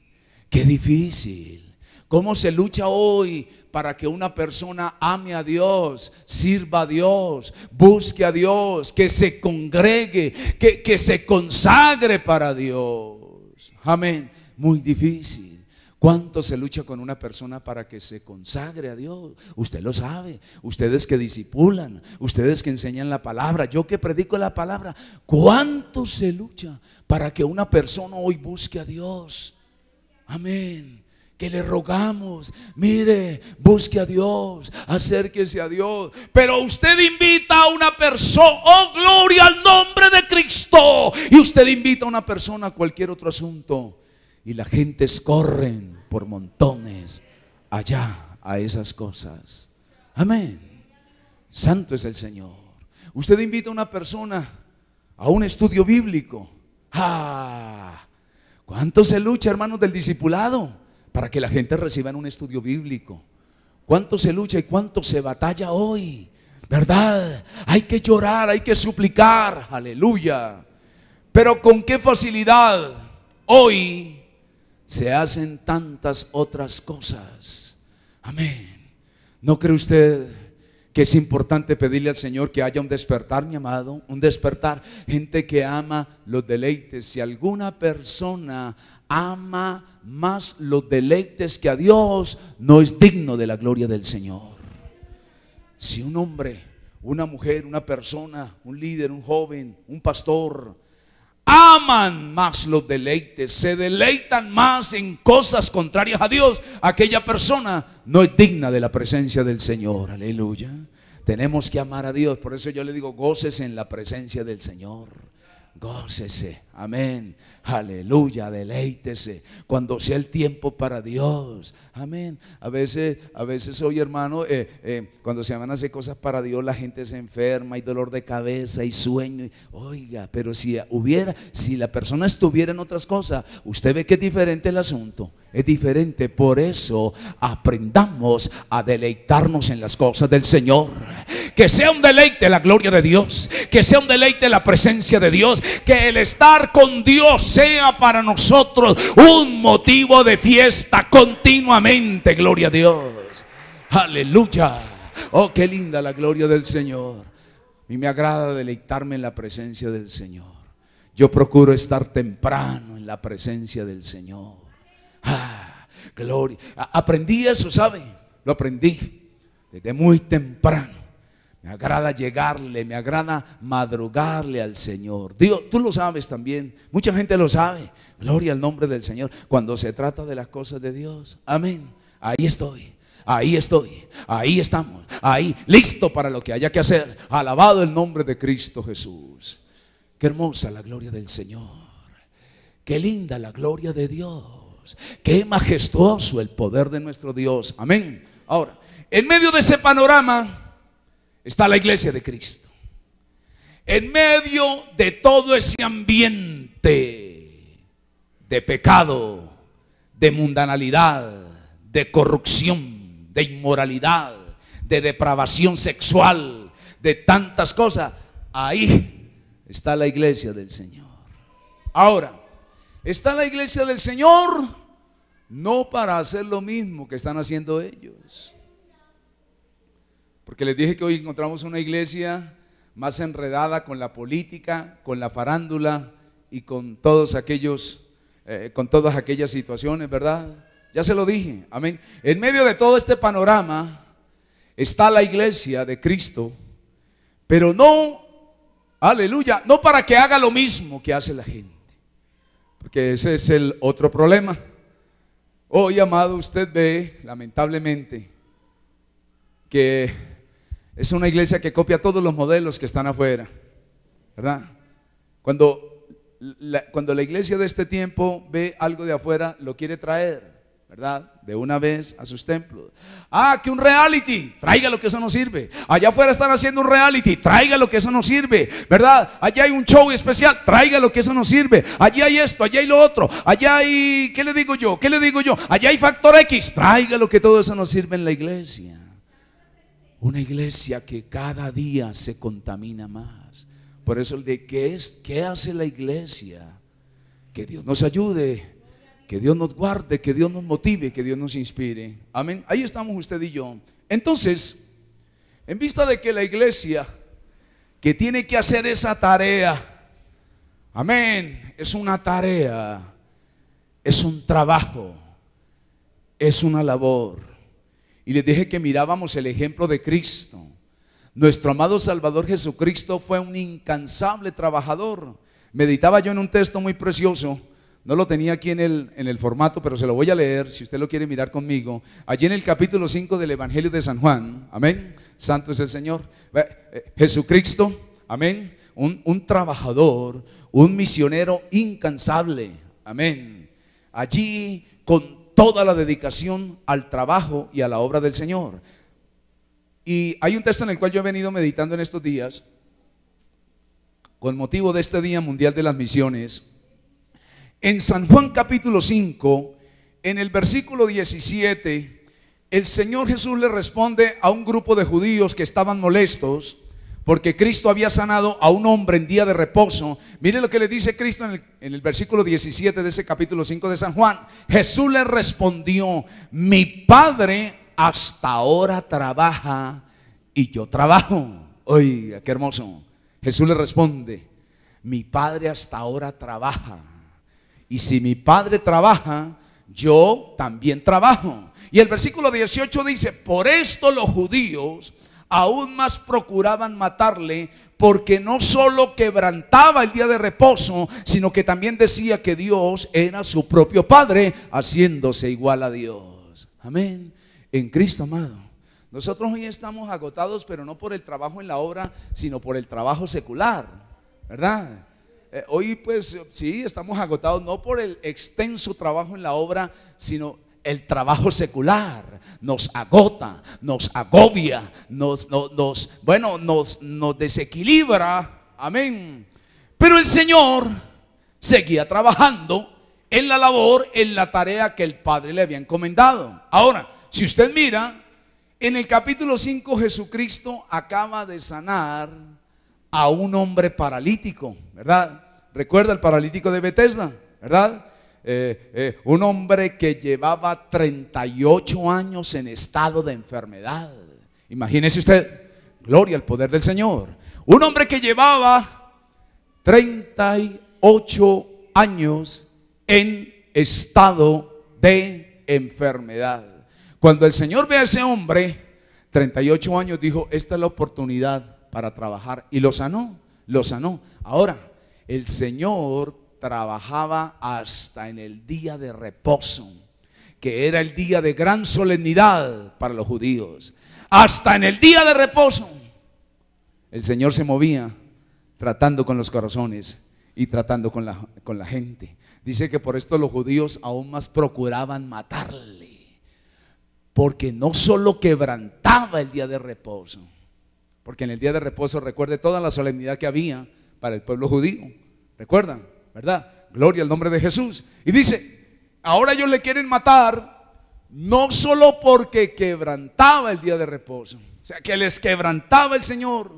qué difícil. ¿Cómo se lucha hoy para que una persona ame a Dios, sirva a Dios, busque a Dios, que se congregue, que, que se consagre para Dios? Amén. Muy difícil. ¿Cuánto se lucha con una persona para que se consagre a Dios? Usted lo sabe. Ustedes que disipulan, ustedes que enseñan la palabra, yo que predico la palabra. ¿Cuánto se lucha para que una persona hoy busque a Dios? Amén que le rogamos, mire, busque a Dios, acérquese a Dios. Pero usted invita a una persona, oh gloria al nombre de Cristo, y usted invita a una persona a cualquier otro asunto y la gente corren por montones allá a esas cosas. Amén. Santo es el Señor. Usted invita a una persona a un estudio bíblico. ¡Ah! ¿Cuánto se lucha, hermanos del discipulado, para que la gente reciba un estudio bíblico? ¿Cuánto se lucha y cuánto se batalla hoy? ¿Verdad? Hay que llorar, hay que suplicar. Aleluya. Pero con qué facilidad hoy se hacen tantas otras cosas. Amén. ¿No cree usted que es importante pedirle al Señor que haya un despertar, mi amado? Un despertar. Gente que ama los deleites. Si alguna persona ama más los deleites que a Dios, no es digno de la gloria del Señor. Si un hombre, una mujer, una persona, un líder, un joven, un pastor, aman más los deleites, se deleitan más en cosas contrarias a Dios, aquella persona no es digna de la presencia del Señor. Aleluya. Tenemos que amar a Dios. Por eso yo le digo, goces en la presencia del Señor gócese. Amén. Aleluya, deleítese. Cuando sea el tiempo para Dios. Amén. A veces, a veces hoy, hermano, eh, eh, cuando se van a hacer cosas para Dios, la gente se enferma, hay dolor de cabeza, y sueño. oiga, pero si hubiera, si la persona estuviera en otras cosas, usted ve que es diferente el asunto. Es diferente. Por eso aprendamos a deleitarnos en las cosas del Señor. Que sea un deleite la gloria de Dios. Que sea un deleite la presencia de Dios. Que el estar con Dios sea para nosotros un motivo de fiesta continuamente. Gloria a Dios. Aleluya. Oh, qué linda la gloria del Señor. Y me agrada deleitarme en la presencia del Señor. Yo procuro estar temprano en la presencia del Señor. Ah, gloria. Aprendí eso, ¿sabe? Lo aprendí desde muy temprano. Me agrada llegarle, me agrada madrugarle al Señor. Dios, tú lo sabes también, mucha gente lo sabe. Gloria al nombre del Señor. Cuando se trata de las cosas de Dios, amén. Ahí estoy. Ahí estoy, ahí estamos, ahí listo para lo que haya que hacer. Alabado el nombre de Cristo Jesús. Qué hermosa la gloria del Señor. Qué linda la gloria de Dios. Qué majestuoso el poder de nuestro Dios. Amén. Ahora, en medio de ese panorama, está la iglesia de Cristo. En medio de todo ese ambiente de pecado, de mundanalidad, de corrupción, de inmoralidad, de depravación sexual, de tantas cosas, ahí está la iglesia del Señor. Ahora, está la iglesia del Señor no para hacer lo mismo que están haciendo ellos. Porque les dije que hoy encontramos una iglesia más enredada con la política, con la farándula y con todos aquellos, eh, con todas aquellas situaciones, ¿verdad? Ya se lo dije, amén. En medio de todo este panorama está la iglesia de Cristo, pero no, aleluya, no para que haga lo mismo que hace la gente, porque ese es el otro problema. Hoy, amado, usted ve, lamentablemente, que es una iglesia que copia todos los modelos que están afuera, ¿verdad? Cuando la, cuando la iglesia de este tiempo ve algo de afuera, lo quiere traer, ¿verdad? De una vez a sus templos. Ah, que un reality, traiga lo que eso no sirve. Allá afuera están haciendo un reality, traiga lo que eso no sirve, ¿verdad? Allá hay un show especial, traiga lo que eso no sirve. Allá hay esto, allá hay lo otro, allá hay, ¿qué le digo yo? ¿Qué le digo yo? Allá hay factor X, traiga lo que todo eso no sirve en la iglesia. Una iglesia que cada día se contamina más. Por eso el de qué es, qué hace la iglesia. Que Dios nos ayude, que Dios nos guarde, que Dios nos motive, que Dios nos inspire. Amén. Ahí estamos usted y yo. Entonces, en vista de que la iglesia que tiene que hacer esa tarea, amén, es una tarea, es un trabajo, es una labor y les dije que mirábamos el ejemplo de Cristo. Nuestro amado Salvador Jesucristo fue un incansable trabajador. Meditaba yo en un texto muy precioso. No lo tenía aquí en el, en el formato, pero se lo voy a leer si usted lo quiere mirar conmigo. Allí en el capítulo 5 del Evangelio de San Juan. Amén. Santo es el Señor. Eh, Jesucristo. Amén. Un, un trabajador, un misionero incansable. Amén. Allí con toda la dedicación al trabajo y a la obra del Señor. Y hay un texto en el cual yo he venido meditando en estos días, con motivo de este Día Mundial de las Misiones, en San Juan capítulo 5, en el versículo 17, el Señor Jesús le responde a un grupo de judíos que estaban molestos porque Cristo había sanado a un hombre en día de reposo. Mire lo que le dice Cristo en el, versículo 17 de ese capítulo 5 de San Juan. Jesús le respondió, mi Padre hasta ahora trabaja y yo trabajo. Oiga, qué hermoso. Jesús le responde, mi Padre hasta ahora trabaja. Y si mi Padre trabaja, yo también trabajo. Y el versículo 18 dice, por esto los judíos aún más procuraban matarle porque no solo quebrantaba el día de reposo, sino que también decía que Dios era su propio Padre, haciéndose igual a Dios. Amén. En Cristo amado. Nosotros hoy estamos agotados, pero no por el trabajo en la obra, sino por el trabajo secular, ¿verdad? Eh, hoy pues sí, estamos agotados no por el extenso trabajo en la obra, sino el trabajo secular nos agota, nos agobia, nos, bueno, nos, nos desequilibra. Amén. Pero el Señor seguía trabajando en la labor, en la tarea que el Padre le había encomendado. Ahora, si usted mira, en el capítulo 5 Jesucristo acaba de sanar a un hombre paralítico, ¿verdad? Recuerda el paralítico de Bethesda, ¿verdad? Eh, eh, un hombre que llevaba 38 años en estado de enfermedad. Imagínese usted, gloria al poder del Señor. Un hombre que llevaba 38 años en estado de enfermedad. Cuando el Señor ve a ese hombre, 38 años, dijo, esta es la oportunidad para trabajar. Y lo sanó, lo sanó. Ahora, el Señor trabajaba hasta en el día de reposo, que era el día de gran solemnidad para los judíos. Hasta en el día de reposo, el Señor se movía tratando con los corazones y tratando con la, gente. Dice que por esto los judíos aún más procuraban matarle, porque no solo quebrantaba el día de reposo, porque en el día de reposo recuerde toda la solemnidad que había para el pueblo judío. ¿Recuerdan? ¿verdad? Gloria al nombre de Jesús. Y dice, ahora ellos le quieren matar, no solo porque quebrantaba el día de reposo, o sea, que les quebrantaba el Señor,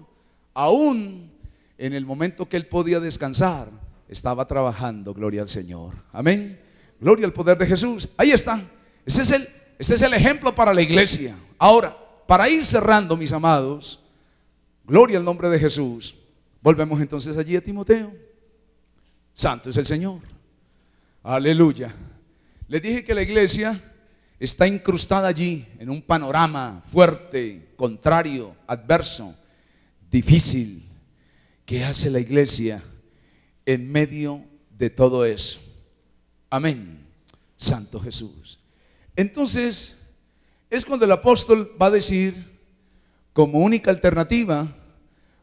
aún en el momento que él podía descansar, estaba trabajando, gloria al Señor. Amén. Gloria al poder de Jesús. Ahí está. Ese es el, ese es el ejemplo para la iglesia. Ahora, para ir cerrando, mis amados, gloria al nombre de Jesús. Volvemos entonces allí a Timoteo. Santo es el Señor. Aleluya. Le dije que la iglesia está incrustada allí en un panorama fuerte, contrario, adverso, difícil. ¿Qué hace la iglesia en medio de todo eso? Amén. Santo Jesús. Entonces, es cuando el apóstol va a decir como única alternativa,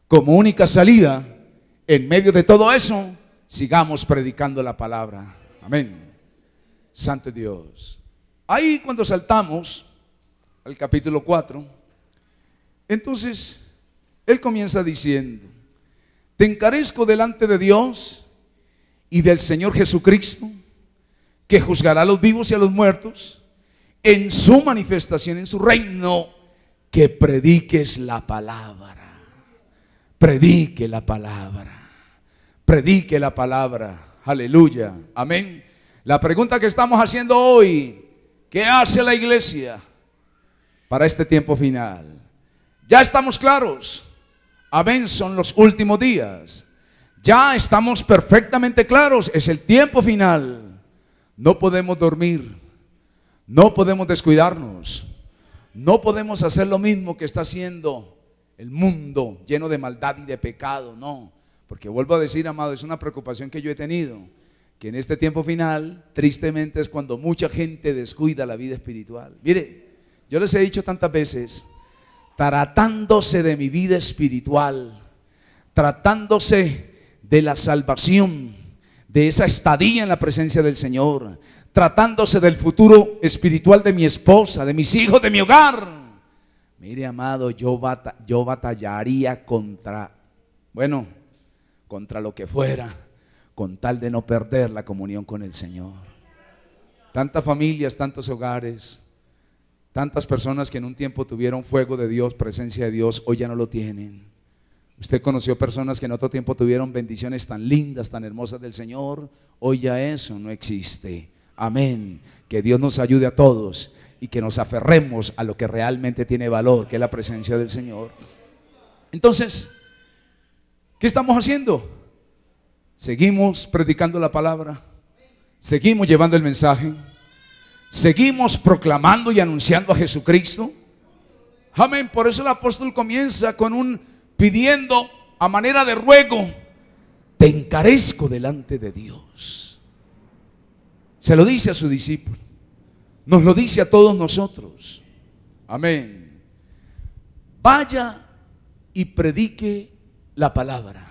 como única salida, en medio de todo eso, sigamos predicando la palabra. Amén. Santo Dios. Ahí cuando saltamos al capítulo 4, entonces Él comienza diciendo, te encarezco delante de Dios y del Señor Jesucristo, que juzgará a los vivos y a los muertos en su manifestación, en su reino, que prediques la palabra. Predique la palabra predique la palabra. Aleluya. Amén. La pregunta que estamos haciendo hoy, ¿qué hace la iglesia para este tiempo final? Ya estamos claros. Amén, son los últimos días. Ya estamos perfectamente claros, es el tiempo final. No podemos dormir, no podemos descuidarnos, no podemos hacer lo mismo que está haciendo el mundo lleno de maldad y de pecado, no. Porque vuelvo a decir, amado, es una preocupación que yo he tenido, que en este tiempo final, tristemente, es cuando mucha gente descuida la vida espiritual. Mire, yo les he dicho tantas veces, tratándose de mi vida espiritual, tratándose de la salvación, de esa estadía en la presencia del Señor, tratándose del futuro espiritual de mi esposa, de mis hijos, de mi hogar. Mire, amado, yo, batallaría contra, bueno, contra lo que fuera, con tal de no perder la comunión con el Señor. Tantas familias, tantos hogares, tantas personas que en un tiempo tuvieron fuego de Dios, presencia de Dios, hoy ya no lo tienen. Usted conoció personas que en otro tiempo tuvieron bendiciones tan lindas, tan hermosas del Señor. Hoy ya eso no existe. Amén. Que Dios nos ayude a todos y que nos aferremos a lo que realmente tiene valor, que es la presencia del Señor. Entonces, ¿Qué estamos haciendo? Seguimos predicando la palabra. Seguimos llevando el mensaje. Seguimos proclamando y anunciando a Jesucristo. Amén. Por eso el apóstol comienza con un pidiendo a manera de ruego. Te encarezco delante de Dios. Se lo dice a su discípulo. Nos lo dice a todos nosotros. Amén. Vaya y predique la palabra.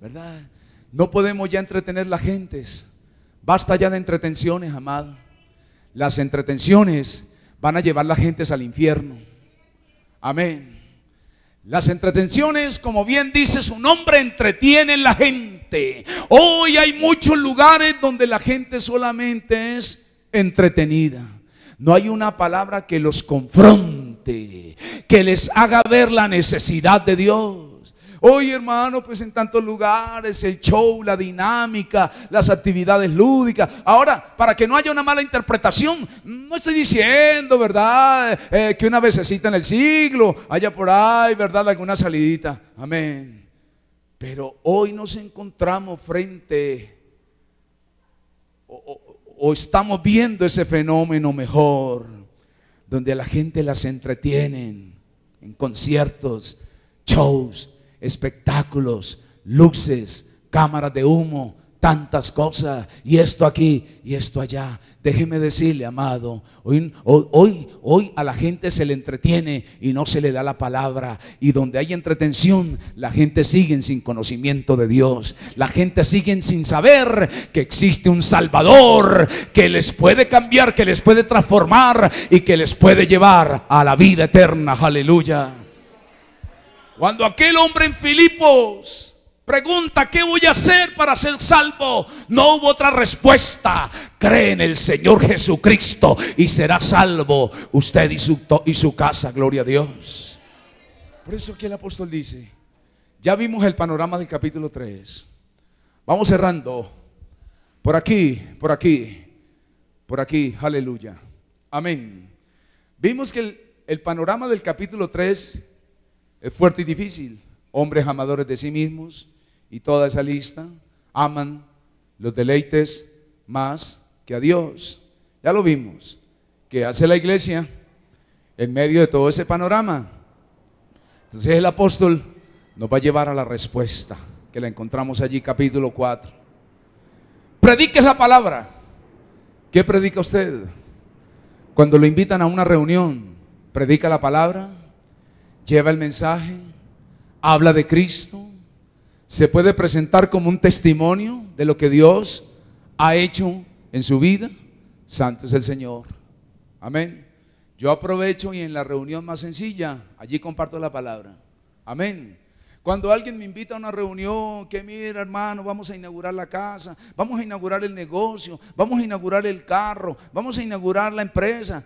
¿Verdad? No podemos ya entretener las gentes. Basta ya de entretenciones, amado. Las entretenciones van a llevar las gentes al infierno. Amén. Las entretenciones, como bien dice su nombre, entretienen la gente. Hoy hay muchos lugares donde la gente solamente es entretenida. No hay una palabra que los confronte, que les haga ver la necesidad de Dios Hoy, hermano, pues en tantos lugares, el show, la dinámica, las actividades lúdicas. Ahora, para que no haya una mala interpretación, no estoy diciendo, ¿verdad? Eh, que una vececita en el siglo haya por ahí, ¿verdad? Alguna salidita. Amén. Pero hoy nos encontramos frente o, estamos viendo ese fenómeno mejor, donde a la gente las entretienen en conciertos, shows, espectáculos, luces, cámaras de humo, tantas cosas, y esto aquí y esto allá. Déjeme decirle, amado, hoy, hoy, hoy, a la gente se le entretiene y no se le da la palabra. Y donde hay entretención, la gente sigue sin conocimiento de Dios. La gente sigue sin saber que existe un Salvador que les puede cambiar, que les puede transformar y que les puede llevar a la vida eterna. Aleluya. Cuando aquel hombre en Filipos pregunta, ¿qué voy a hacer para ser salvo? No hubo otra respuesta. Cree en el Señor Jesucristo y será salvo usted y su, y su casa, gloria a Dios. Por eso que el apóstol dice, ya vimos el panorama del capítulo 3. Vamos cerrando. Por aquí, por aquí, por aquí, aleluya. Amén. Vimos que el, el panorama del capítulo 3 es fuerte y difícil. Hombres amadores de sí mismos y toda esa lista aman los deleites más que a Dios. Ya lo vimos. ¿Qué hace la iglesia en medio de todo ese panorama? Entonces el apóstol nos va a llevar a la respuesta que la encontramos allí, capítulo 4. Predique la palabra. ¿Qué predica usted? Cuando lo invitan a una reunión, ¿predica la palabra? lleva el mensaje, habla de Cristo, se puede presentar como un testimonio de lo que Dios ha hecho en su vida. Santo es el Señor. Amén. Yo aprovecho y en la reunión más sencilla, allí comparto la palabra. Amén. Cuando alguien me invita a una reunión, que mira hermano, vamos a inaugurar la casa, vamos a inaugurar el negocio, vamos a inaugurar el carro, vamos a inaugurar la empresa,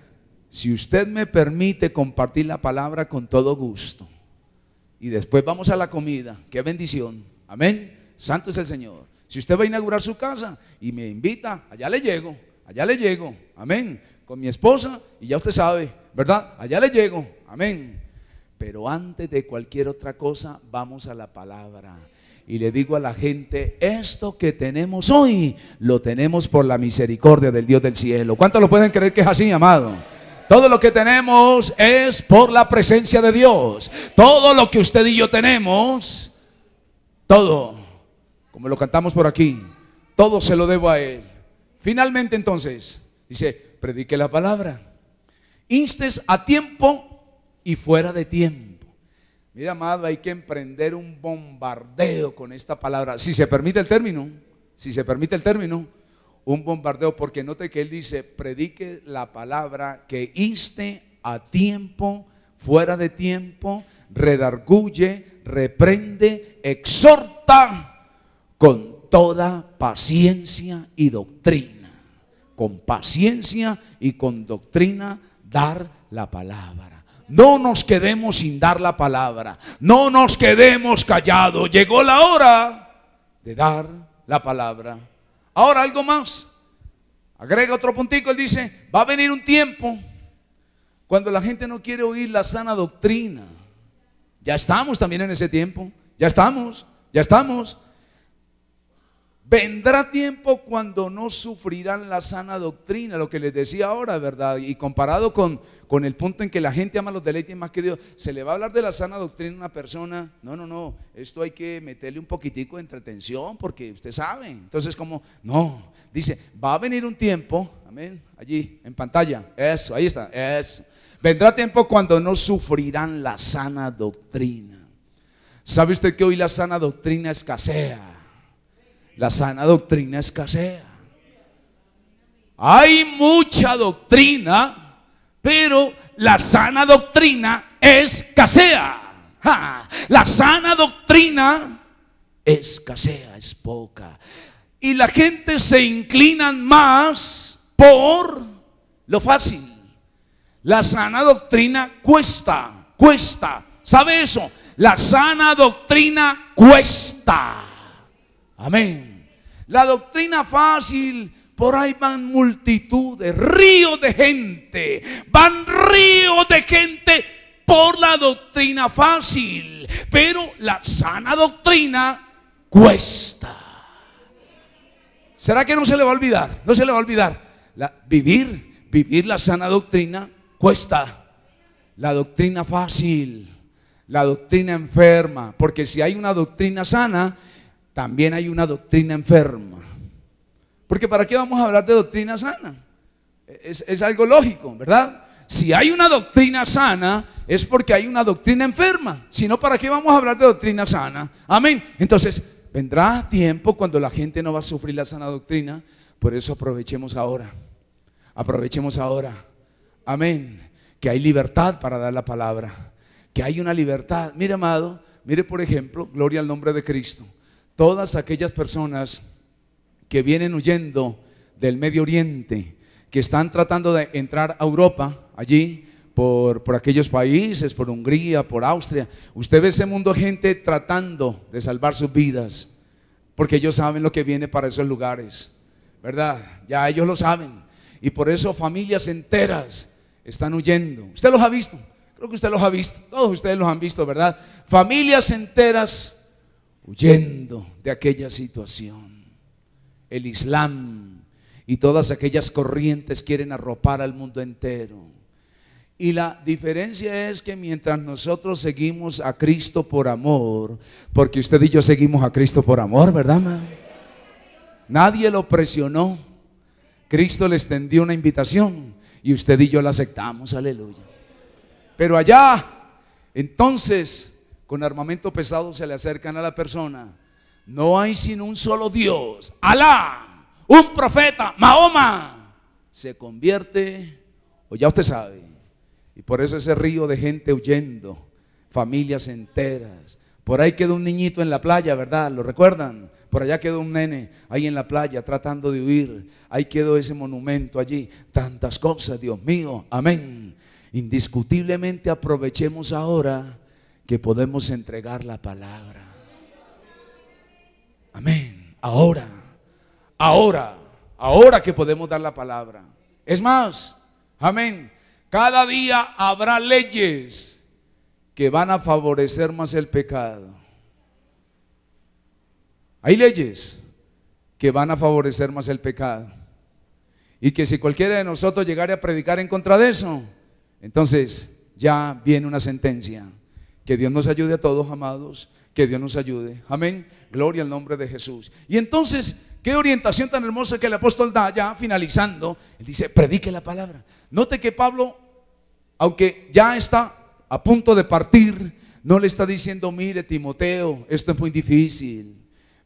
si usted me permite compartir la palabra con todo gusto. Y después vamos a la comida. Qué bendición. Amén. Santo es el Señor. Si usted va a inaugurar su casa y me invita, allá le llego. Allá le llego. Amén. Con mi esposa y ya usted sabe, ¿verdad? Allá le llego. Amén. Pero antes de cualquier otra cosa, vamos a la palabra y le digo a la gente, esto que tenemos hoy lo tenemos por la misericordia del Dios del cielo. ¿Cuántos lo pueden creer que es así, amado? Todo lo que tenemos es por la presencia de Dios. Todo lo que usted y yo tenemos, todo, como lo cantamos por aquí, todo se lo debo a Él. Finalmente entonces, dice, predique la palabra. Instes a tiempo y fuera de tiempo. Mira, amado, hay que emprender un bombardeo con esta palabra. Si se permite el término, si se permite el término un bombardeo, porque note que él dice, predique la palabra que inste a tiempo, fuera de tiempo, redarguye, reprende, exhorta con toda paciencia y doctrina. Con paciencia y con doctrina dar la palabra. No nos quedemos sin dar la palabra. No nos quedemos callados. Llegó la hora de dar la palabra. Ahora algo más. Agrega otro puntico, él dice, va a venir un tiempo cuando la gente no quiere oír la sana doctrina. Ya estamos también en ese tiempo. Ya estamos, ya estamos. Vendrá tiempo cuando no sufrirán la sana doctrina, lo que les decía ahora, ¿verdad? Y comparado con, con el punto en que la gente ama los deleites más que Dios. ¿Se le va a hablar de la sana doctrina a una persona? No, no, no. Esto hay que meterle un poquitico de entretención porque usted sabe. Entonces, como, no. Dice, va a venir un tiempo, amén, allí, en pantalla. Eso, ahí está, eso. Vendrá tiempo cuando no sufrirán la sana doctrina. ¿Sabe usted que hoy la sana doctrina escasea? La sana doctrina escasea. Hay mucha doctrina pero la sana doctrina escasea. La sana doctrina escasea, es poca. Y la gente se inclina más por lo fácil. La sana doctrina cuesta, cuesta. ¿Sabe eso? La sana doctrina cuesta. Amén. La doctrina fácil por ahí van multitudes, ríos de gente, van ríos de gente por la doctrina fácil, pero la sana doctrina cuesta. ¿Será que no se le va a olvidar? No se le va a olvidar. vivir, vivir la sana doctrina cuesta. La doctrina fácil, la doctrina enferma, porque si hay una doctrina sana, también hay una doctrina enferma. Porque ¿para qué vamos a hablar de doctrina sana? Es, es, algo lógico, ¿verdad? Si hay una doctrina sana, es porque hay una doctrina enferma. Si no, ¿para qué vamos a hablar de doctrina sana? Amén. Entonces, vendrá tiempo cuando la gente no va a sufrir la sana doctrina. Por eso aprovechemos ahora. Aprovechemos ahora. Amén. Que hay libertad para dar la palabra. Que hay una libertad. Mire, amado, mire, por ejemplo, gloria al nombre de Cristo. Todas aquellas personas que vienen huyendo del Medio Oriente, que están tratando de entrar a Europa, allí, por, aquellos países, por Hungría, por Austria. Usted ve ese mundo gente tratando de salvar sus vidas, porque ellos saben lo que viene para esos lugares, ¿verdad? Ya ellos lo saben. Y por eso familias enteras están huyendo. Usted los ha visto, creo que usted los ha visto, todos ustedes los han visto, ¿verdad? Familias enteras huyendo de aquella situación el Islam y todas aquellas corrientes quieren arropar al mundo entero. Y la diferencia es que mientras nosotros seguimos a Cristo por amor, porque usted y yo seguimos a Cristo por amor, ¿verdad? Nadie lo presionó. Cristo le extendió una invitación y usted y yo la aceptamos, aleluya. Pero allá, entonces, con armamento pesado se le acercan a la persona no hay sino un solo Dios. Alá, un profeta, Mahoma, se convierte, o ya usted sabe. Y por eso ese río de gente huyendo, familias enteras. Por ahí quedó un niñito en la playa, ¿verdad? ¿Lo recuerdan? Por allá quedó un nene ahí en la playa tratando de huir. Ahí quedó ese monumento allí. Tantas cosas, Dios mío. Amén. Indiscutiblemente aprovechemos ahora que podemos entregar la palabra. Amén. Ahora, ahora, ahora que podemos dar la palabra. Es más, amén. Cada día habrá leyes que van a favorecer más el pecado. Hay leyes que van a favorecer más el pecado. Y que si cualquiera de nosotros llegara a predicar en contra de eso, entonces ya viene una sentencia. Que Dios nos ayude a todos, amados. Que Dios nos ayude. Amén. Gloria al nombre de Jesús. Y entonces, qué orientación tan hermosa que el apóstol da ya finalizando. Él dice, predique la palabra. Note que Pablo, aunque ya está a punto de partir, no le está diciendo, mire Timoteo, esto es muy difícil.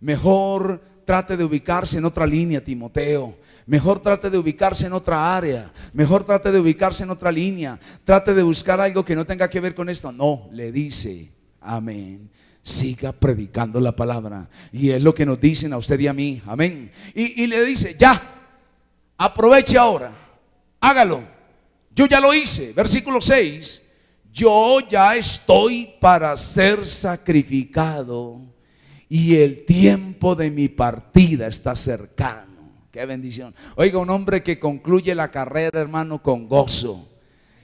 Mejor trate de ubicarse en otra línea, Timoteo. Mejor trate de ubicarse en otra área. Mejor trate de ubicarse en otra línea. Trate de buscar algo que no tenga que ver con esto. No, le dice, amén siga predicando la palabra. Y es lo que nos dicen a usted y a mí. Amén. Y, le dice, ya, aproveche ahora, hágalo. Yo ya lo hice. Versículo 6. Yo ya estoy para ser sacrificado y el tiempo de mi partida está cercano. Qué bendición. Oiga, un hombre que concluye la carrera, hermano, con gozo.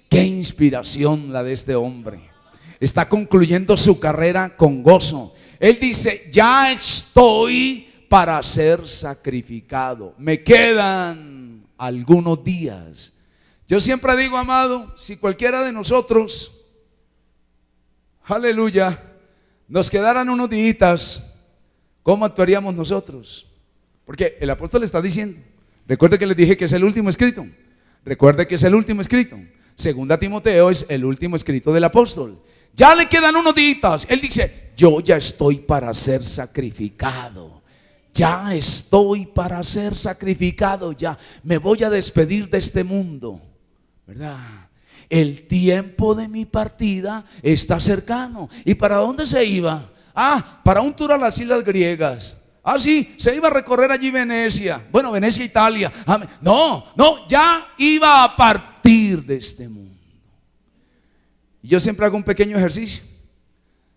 Qué inspiración la de este hombre está concluyendo su carrera con gozo. Él dice, ya estoy para ser sacrificado. Me quedan algunos días. Yo siempre digo, amado, si cualquiera de nosotros, aleluya, nos quedaran unos días, ¿cómo actuaríamos nosotros? Porque el apóstol está diciendo, recuerde que le dije que es el último escrito, recuerde que es el último escrito. Segunda Timoteo es el último escrito del apóstol. Ya le quedan unos días. Él dice, yo ya estoy para ser sacrificado. Ya estoy para ser sacrificado. Ya me voy a despedir de este mundo. ¿Verdad? El tiempo de mi partida está cercano. ¿Y para dónde se iba? Ah, para un tour a las islas griegas. Ah, sí, se iba a recorrer allí Venecia. Bueno, Venecia, Italia. Ah, no, no, ya iba a partir de este mundo. Y yo siempre hago un pequeño ejercicio.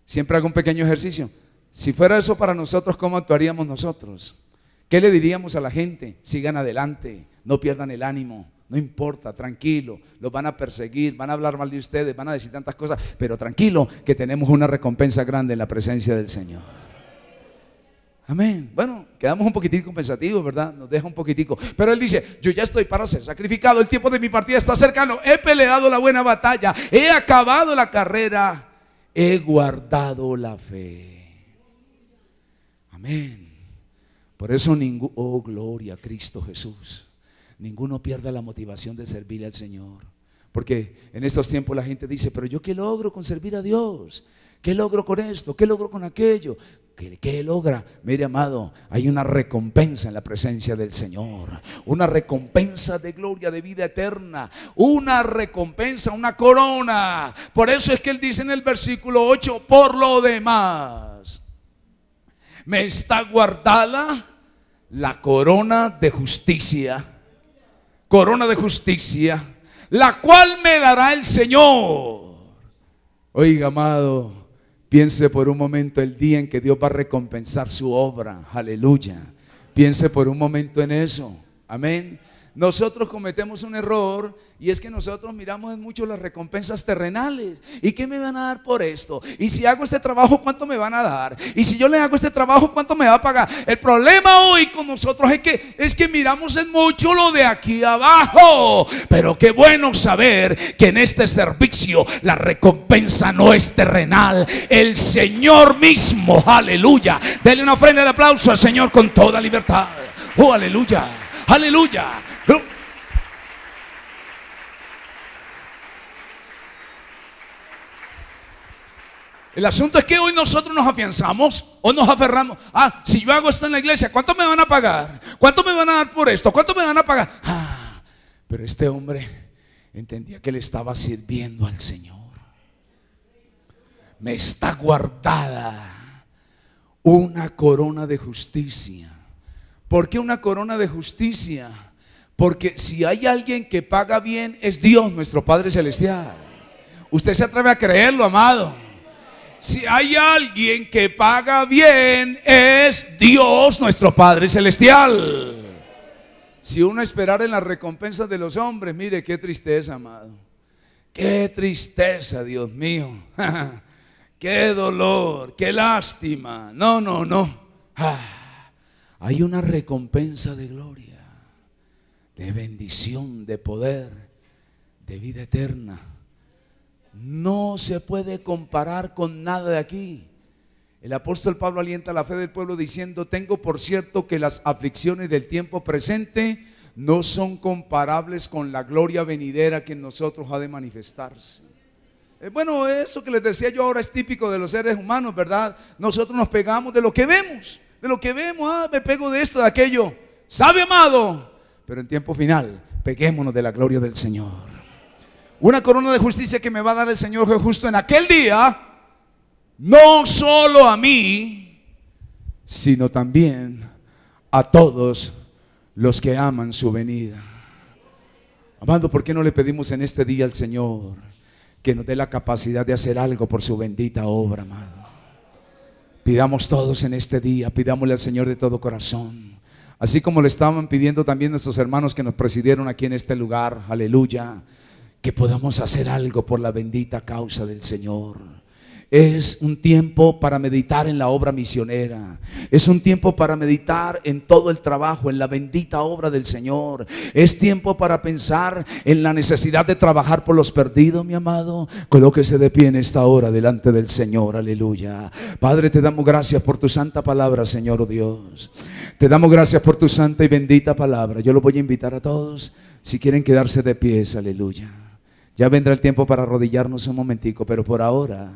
Siempre hago un pequeño ejercicio. Si fuera eso para nosotros, ¿cómo actuaríamos nosotros? ¿Qué le diríamos a la gente? Sigan adelante, no pierdan el ánimo, no importa, tranquilo, los van a perseguir, van a hablar mal de ustedes, van a decir tantas cosas, pero tranquilo que tenemos una recompensa grande en la presencia del Señor. Amén. Bueno, quedamos un poquitico pensativos, ¿verdad? Nos deja un poquitico. Pero él dice, yo ya estoy para ser sacrificado, el tiempo de mi partida está cercano, he peleado la buena batalla, he acabado la carrera, he guardado la fe. Amén. Por eso ningún, oh gloria a Cristo Jesús, ninguno pierda la motivación de servirle al Señor. Porque en estos tiempos la gente dice, pero yo qué logro con servir a Dios, qué logro con esto, qué logro con aquello. ¿Qué, logra? Mire, amado, hay una recompensa en la presencia del Señor. Una recompensa de gloria, de vida eterna. Una recompensa, una corona. Por eso es que Él dice en el versículo 8, por lo demás, me está guardada la corona de justicia. Corona de justicia, la cual me dará el Señor. Oiga, amado. Piense por un momento el día en que Dios va a recompensar su obra. Aleluya. Piense por un momento en eso. Amén. Nosotros cometemos un error y es que nosotros miramos mucho las recompensas terrenales. ¿Y qué me van a dar por esto? ¿Y si hago este trabajo, cuánto me van a dar? ¿Y si yo le hago este trabajo, cuánto me va a pagar? El problema hoy con nosotros es que, es que miramos en mucho lo de aquí abajo. Pero qué bueno saber que en este servicio la recompensa no es terrenal. El Señor mismo, aleluya. Dele una ofrenda de aplauso al Señor con toda libertad. Oh, aleluya. Aleluya. El asunto es que hoy nosotros nos afianzamos o nos aferramos. Ah, si yo hago esto en la iglesia, ¿cuánto me van a pagar? ¿Cuánto me van a dar por esto? ¿Cuánto me van a pagar? Ah, pero este hombre entendía que le estaba sirviendo al Señor. Me está guardada una corona de justicia ¿Por qué una corona de justicia? Porque si hay alguien que paga bien es Dios, nuestro Padre Celestial. Usted se atreve a creerlo, amado. Si hay alguien que paga bien es Dios, nuestro Padre Celestial. Si uno esperara en las recompensas de los hombres, mire qué tristeza, amado. Qué tristeza, Dios mío. [laughs] qué dolor, qué lástima. No, no, no. Ah hay una recompensa de gloria, de bendición, de poder, de vida eterna. No se puede comparar con nada de aquí. El apóstol Pablo alienta la fe del pueblo diciendo, tengo por cierto que las aflicciones del tiempo presente no son comparables con la gloria venidera que en nosotros ha de manifestarse. Eh, bueno, eso que les decía yo ahora es típico de los seres humanos, ¿verdad? Nosotros nos pegamos de lo que vemos de lo que vemos, ah, me pego de esto, de aquello. Sabe, amado, pero en tiempo final, peguémonos de la gloria del Señor. Una corona de justicia que me va a dar el Señor justo en aquel día, no solo a mí, sino también a todos los que aman su venida. Amado, ¿por qué no le pedimos en este día al Señor que nos dé la capacidad de hacer algo por su bendita obra, amado? Pidamos todos en este día, pidámosle al Señor de todo corazón. Así como le estaban pidiendo también nuestros hermanos que nos presidieron aquí en este lugar, aleluya, que podamos hacer algo por la bendita causa del Señor. Es un tiempo para meditar en la obra misionera. Es un tiempo para meditar en todo el trabajo, en la bendita obra del Señor. Es tiempo para pensar en la necesidad de trabajar por los perdidos, mi amado. Colóquese de pie en esta hora delante del Señor. Aleluya. Padre, te damos gracias por tu santa palabra, Señor oh Dios. Te damos gracias por tu santa y bendita palabra. Yo lo voy a invitar a todos si quieren quedarse de pies. Aleluya. Ya vendrá el tiempo para arrodillarnos un momentico, pero por ahora...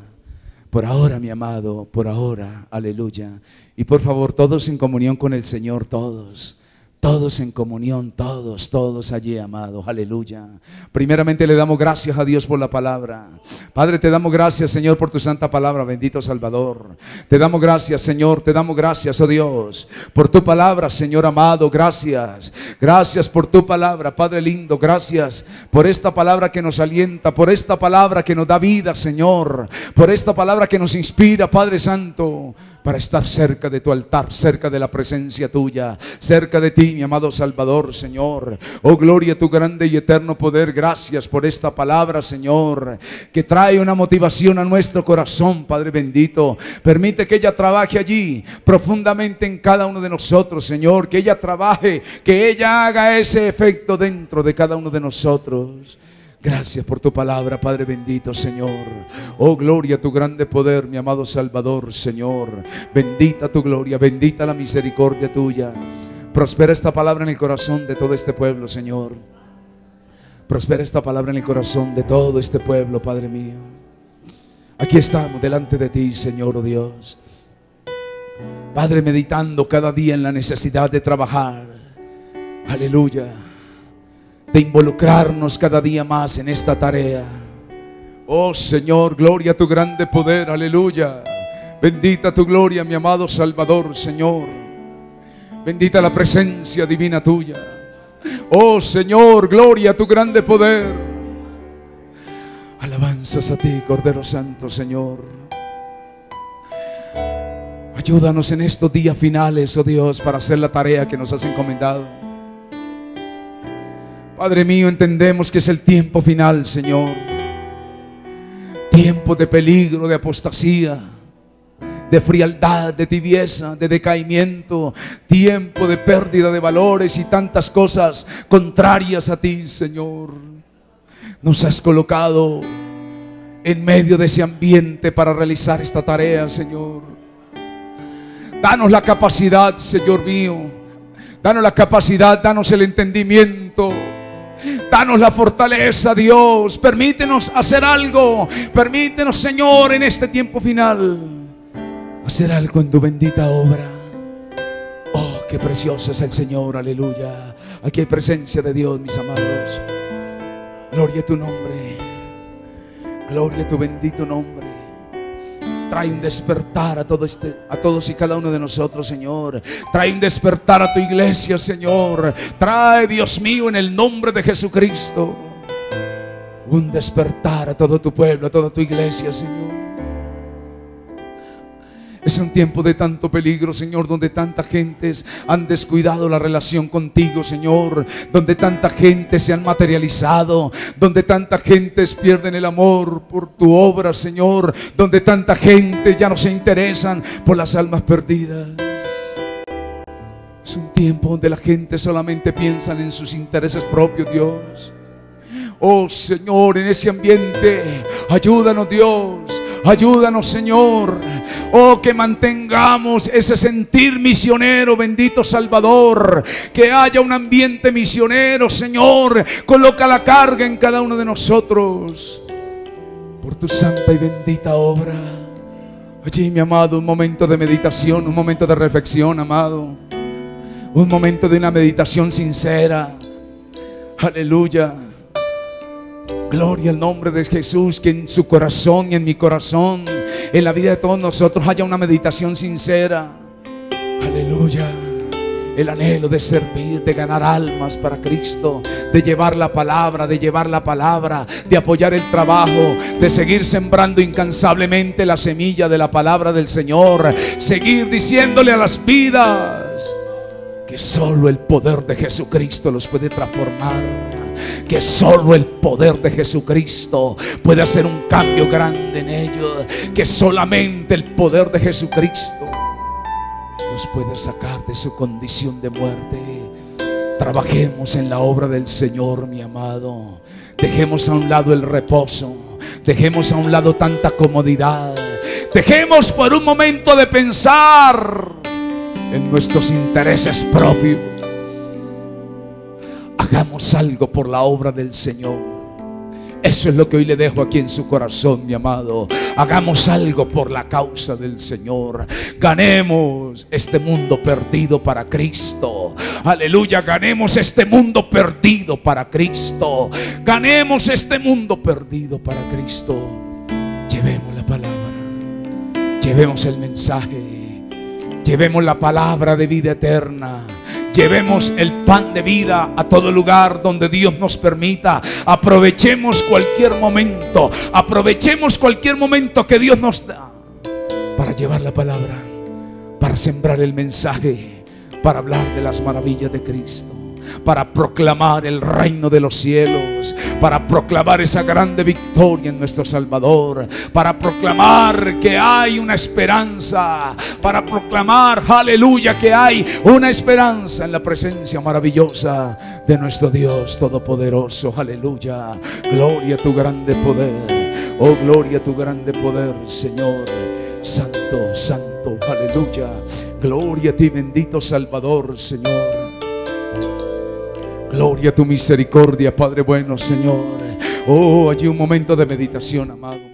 Por ahora, mi amado, por ahora, aleluya. Y por favor, todos en comunión con el Señor, todos. Todos en comunión, todos, todos allí, amados. Aleluya. Primeramente le damos gracias a Dios por la palabra. Padre, te damos gracias, Señor, por tu santa palabra, bendito Salvador. Te damos gracias, Señor, te damos gracias, oh Dios, por tu palabra, Señor amado. Gracias. Gracias por tu palabra, Padre lindo. Gracias por esta palabra que nos alienta, por esta palabra que nos da vida, Señor. Por esta palabra que nos inspira, Padre Santo para estar cerca de tu altar, cerca de la presencia tuya, cerca de ti, mi amado Salvador, Señor. Oh, gloria a tu grande y eterno poder. Gracias por esta palabra, Señor, que trae una motivación a nuestro corazón, Padre bendito. Permite que ella trabaje allí profundamente en cada uno de nosotros, Señor. Que ella trabaje, que ella haga ese efecto dentro de cada uno de nosotros. Gracias por tu palabra, Padre bendito, Señor. Oh, gloria a tu grande poder, mi amado Salvador, Señor. Bendita tu gloria, bendita la misericordia tuya. Prospera esta palabra en el corazón de todo este pueblo, Señor. Prospera esta palabra en el corazón de todo este pueblo, Padre mío. Aquí estamos delante de ti, Señor oh Dios. Padre, meditando cada día en la necesidad de trabajar. Aleluya de involucrarnos cada día más en esta tarea. Oh Señor, gloria a tu grande poder, aleluya. Bendita tu gloria, mi amado Salvador, Señor. Bendita la presencia divina tuya. Oh Señor, gloria a tu grande poder. Alabanzas a ti, Cordero Santo, Señor. Ayúdanos en estos días finales, oh Dios, para hacer la tarea que nos has encomendado. Padre mío, entendemos que es el tiempo final, Señor. Tiempo de peligro, de apostasía, de frialdad, de tibieza, de decaimiento. Tiempo de pérdida de valores y tantas cosas contrarias a ti, Señor. Nos has colocado en medio de ese ambiente para realizar esta tarea, Señor. Danos la capacidad, Señor mío. Danos la capacidad, danos el entendimiento. Danos la fortaleza, Dios. Permítenos hacer algo. Permítenos, Señor, en este tiempo final, hacer algo en tu bendita obra. Oh, qué precioso es el Señor, aleluya. Aquí hay presencia de Dios, mis amados. Gloria a tu nombre. Gloria a tu bendito nombre. Trae un despertar a, todo este, a todos y cada uno de nosotros, Señor. Trae un despertar a tu iglesia, Señor. Trae, Dios mío, en el nombre de Jesucristo, un despertar a todo tu pueblo, a toda tu iglesia, Señor. Es un tiempo de tanto peligro, Señor, donde tantas gentes han descuidado la relación contigo, Señor, donde tanta gente se han materializado, donde tanta gentes pierden el amor por tu obra, Señor, donde tanta gente ya no se interesan por las almas perdidas. Es un tiempo donde la gente solamente piensa en sus intereses propios, Dios. Oh Señor, en ese ambiente, ayúdanos Dios. Ayúdanos, Señor. Oh, que mantengamos ese sentir misionero, bendito Salvador. Que haya un ambiente misionero, Señor. Coloca la carga en cada uno de nosotros. Por tu santa y bendita obra. Allí, mi amado, un momento de meditación, un momento de reflexión, amado. Un momento de una meditación sincera. Aleluya. Gloria al nombre de Jesús, que en su corazón y en mi corazón, en la vida de todos nosotros haya una meditación sincera. Aleluya. El anhelo de servir, de ganar almas para Cristo, de llevar la palabra, de llevar la palabra, de apoyar el trabajo, de seguir sembrando incansablemente la semilla de la palabra del Señor, seguir diciéndole a las vidas que solo el poder de Jesucristo los puede transformar que solo el poder de Jesucristo puede hacer un cambio grande en ellos, que solamente el poder de Jesucristo nos puede sacar de su condición de muerte. Trabajemos en la obra del Señor, mi amado. Dejemos a un lado el reposo. Dejemos a un lado tanta comodidad. Dejemos por un momento de pensar en nuestros intereses propios Hagamos algo por la obra del Señor. Eso es lo que hoy le dejo aquí en su corazón, mi amado. Hagamos algo por la causa del Señor. Ganemos este mundo perdido para Cristo. Aleluya, ganemos este mundo perdido para Cristo. Ganemos este mundo perdido para Cristo. Llevemos la palabra. Llevemos el mensaje. Llevemos la palabra de vida eterna. Llevemos el pan de vida a todo lugar donde Dios nos permita. Aprovechemos cualquier momento. Aprovechemos cualquier momento que Dios nos da para llevar la palabra, para sembrar el mensaje, para hablar de las maravillas de Cristo para proclamar el reino de los cielos, para proclamar esa grande victoria en nuestro Salvador, para proclamar que hay una esperanza, para proclamar, aleluya, que hay una esperanza en la presencia maravillosa de nuestro Dios Todopoderoso, aleluya, gloria a tu grande poder, oh gloria a tu grande poder, Señor, santo, santo, aleluya, gloria a ti, bendito Salvador, Señor. Gloria a tu misericordia, Padre bueno, Señor. Oh, allí un momento de meditación, amado.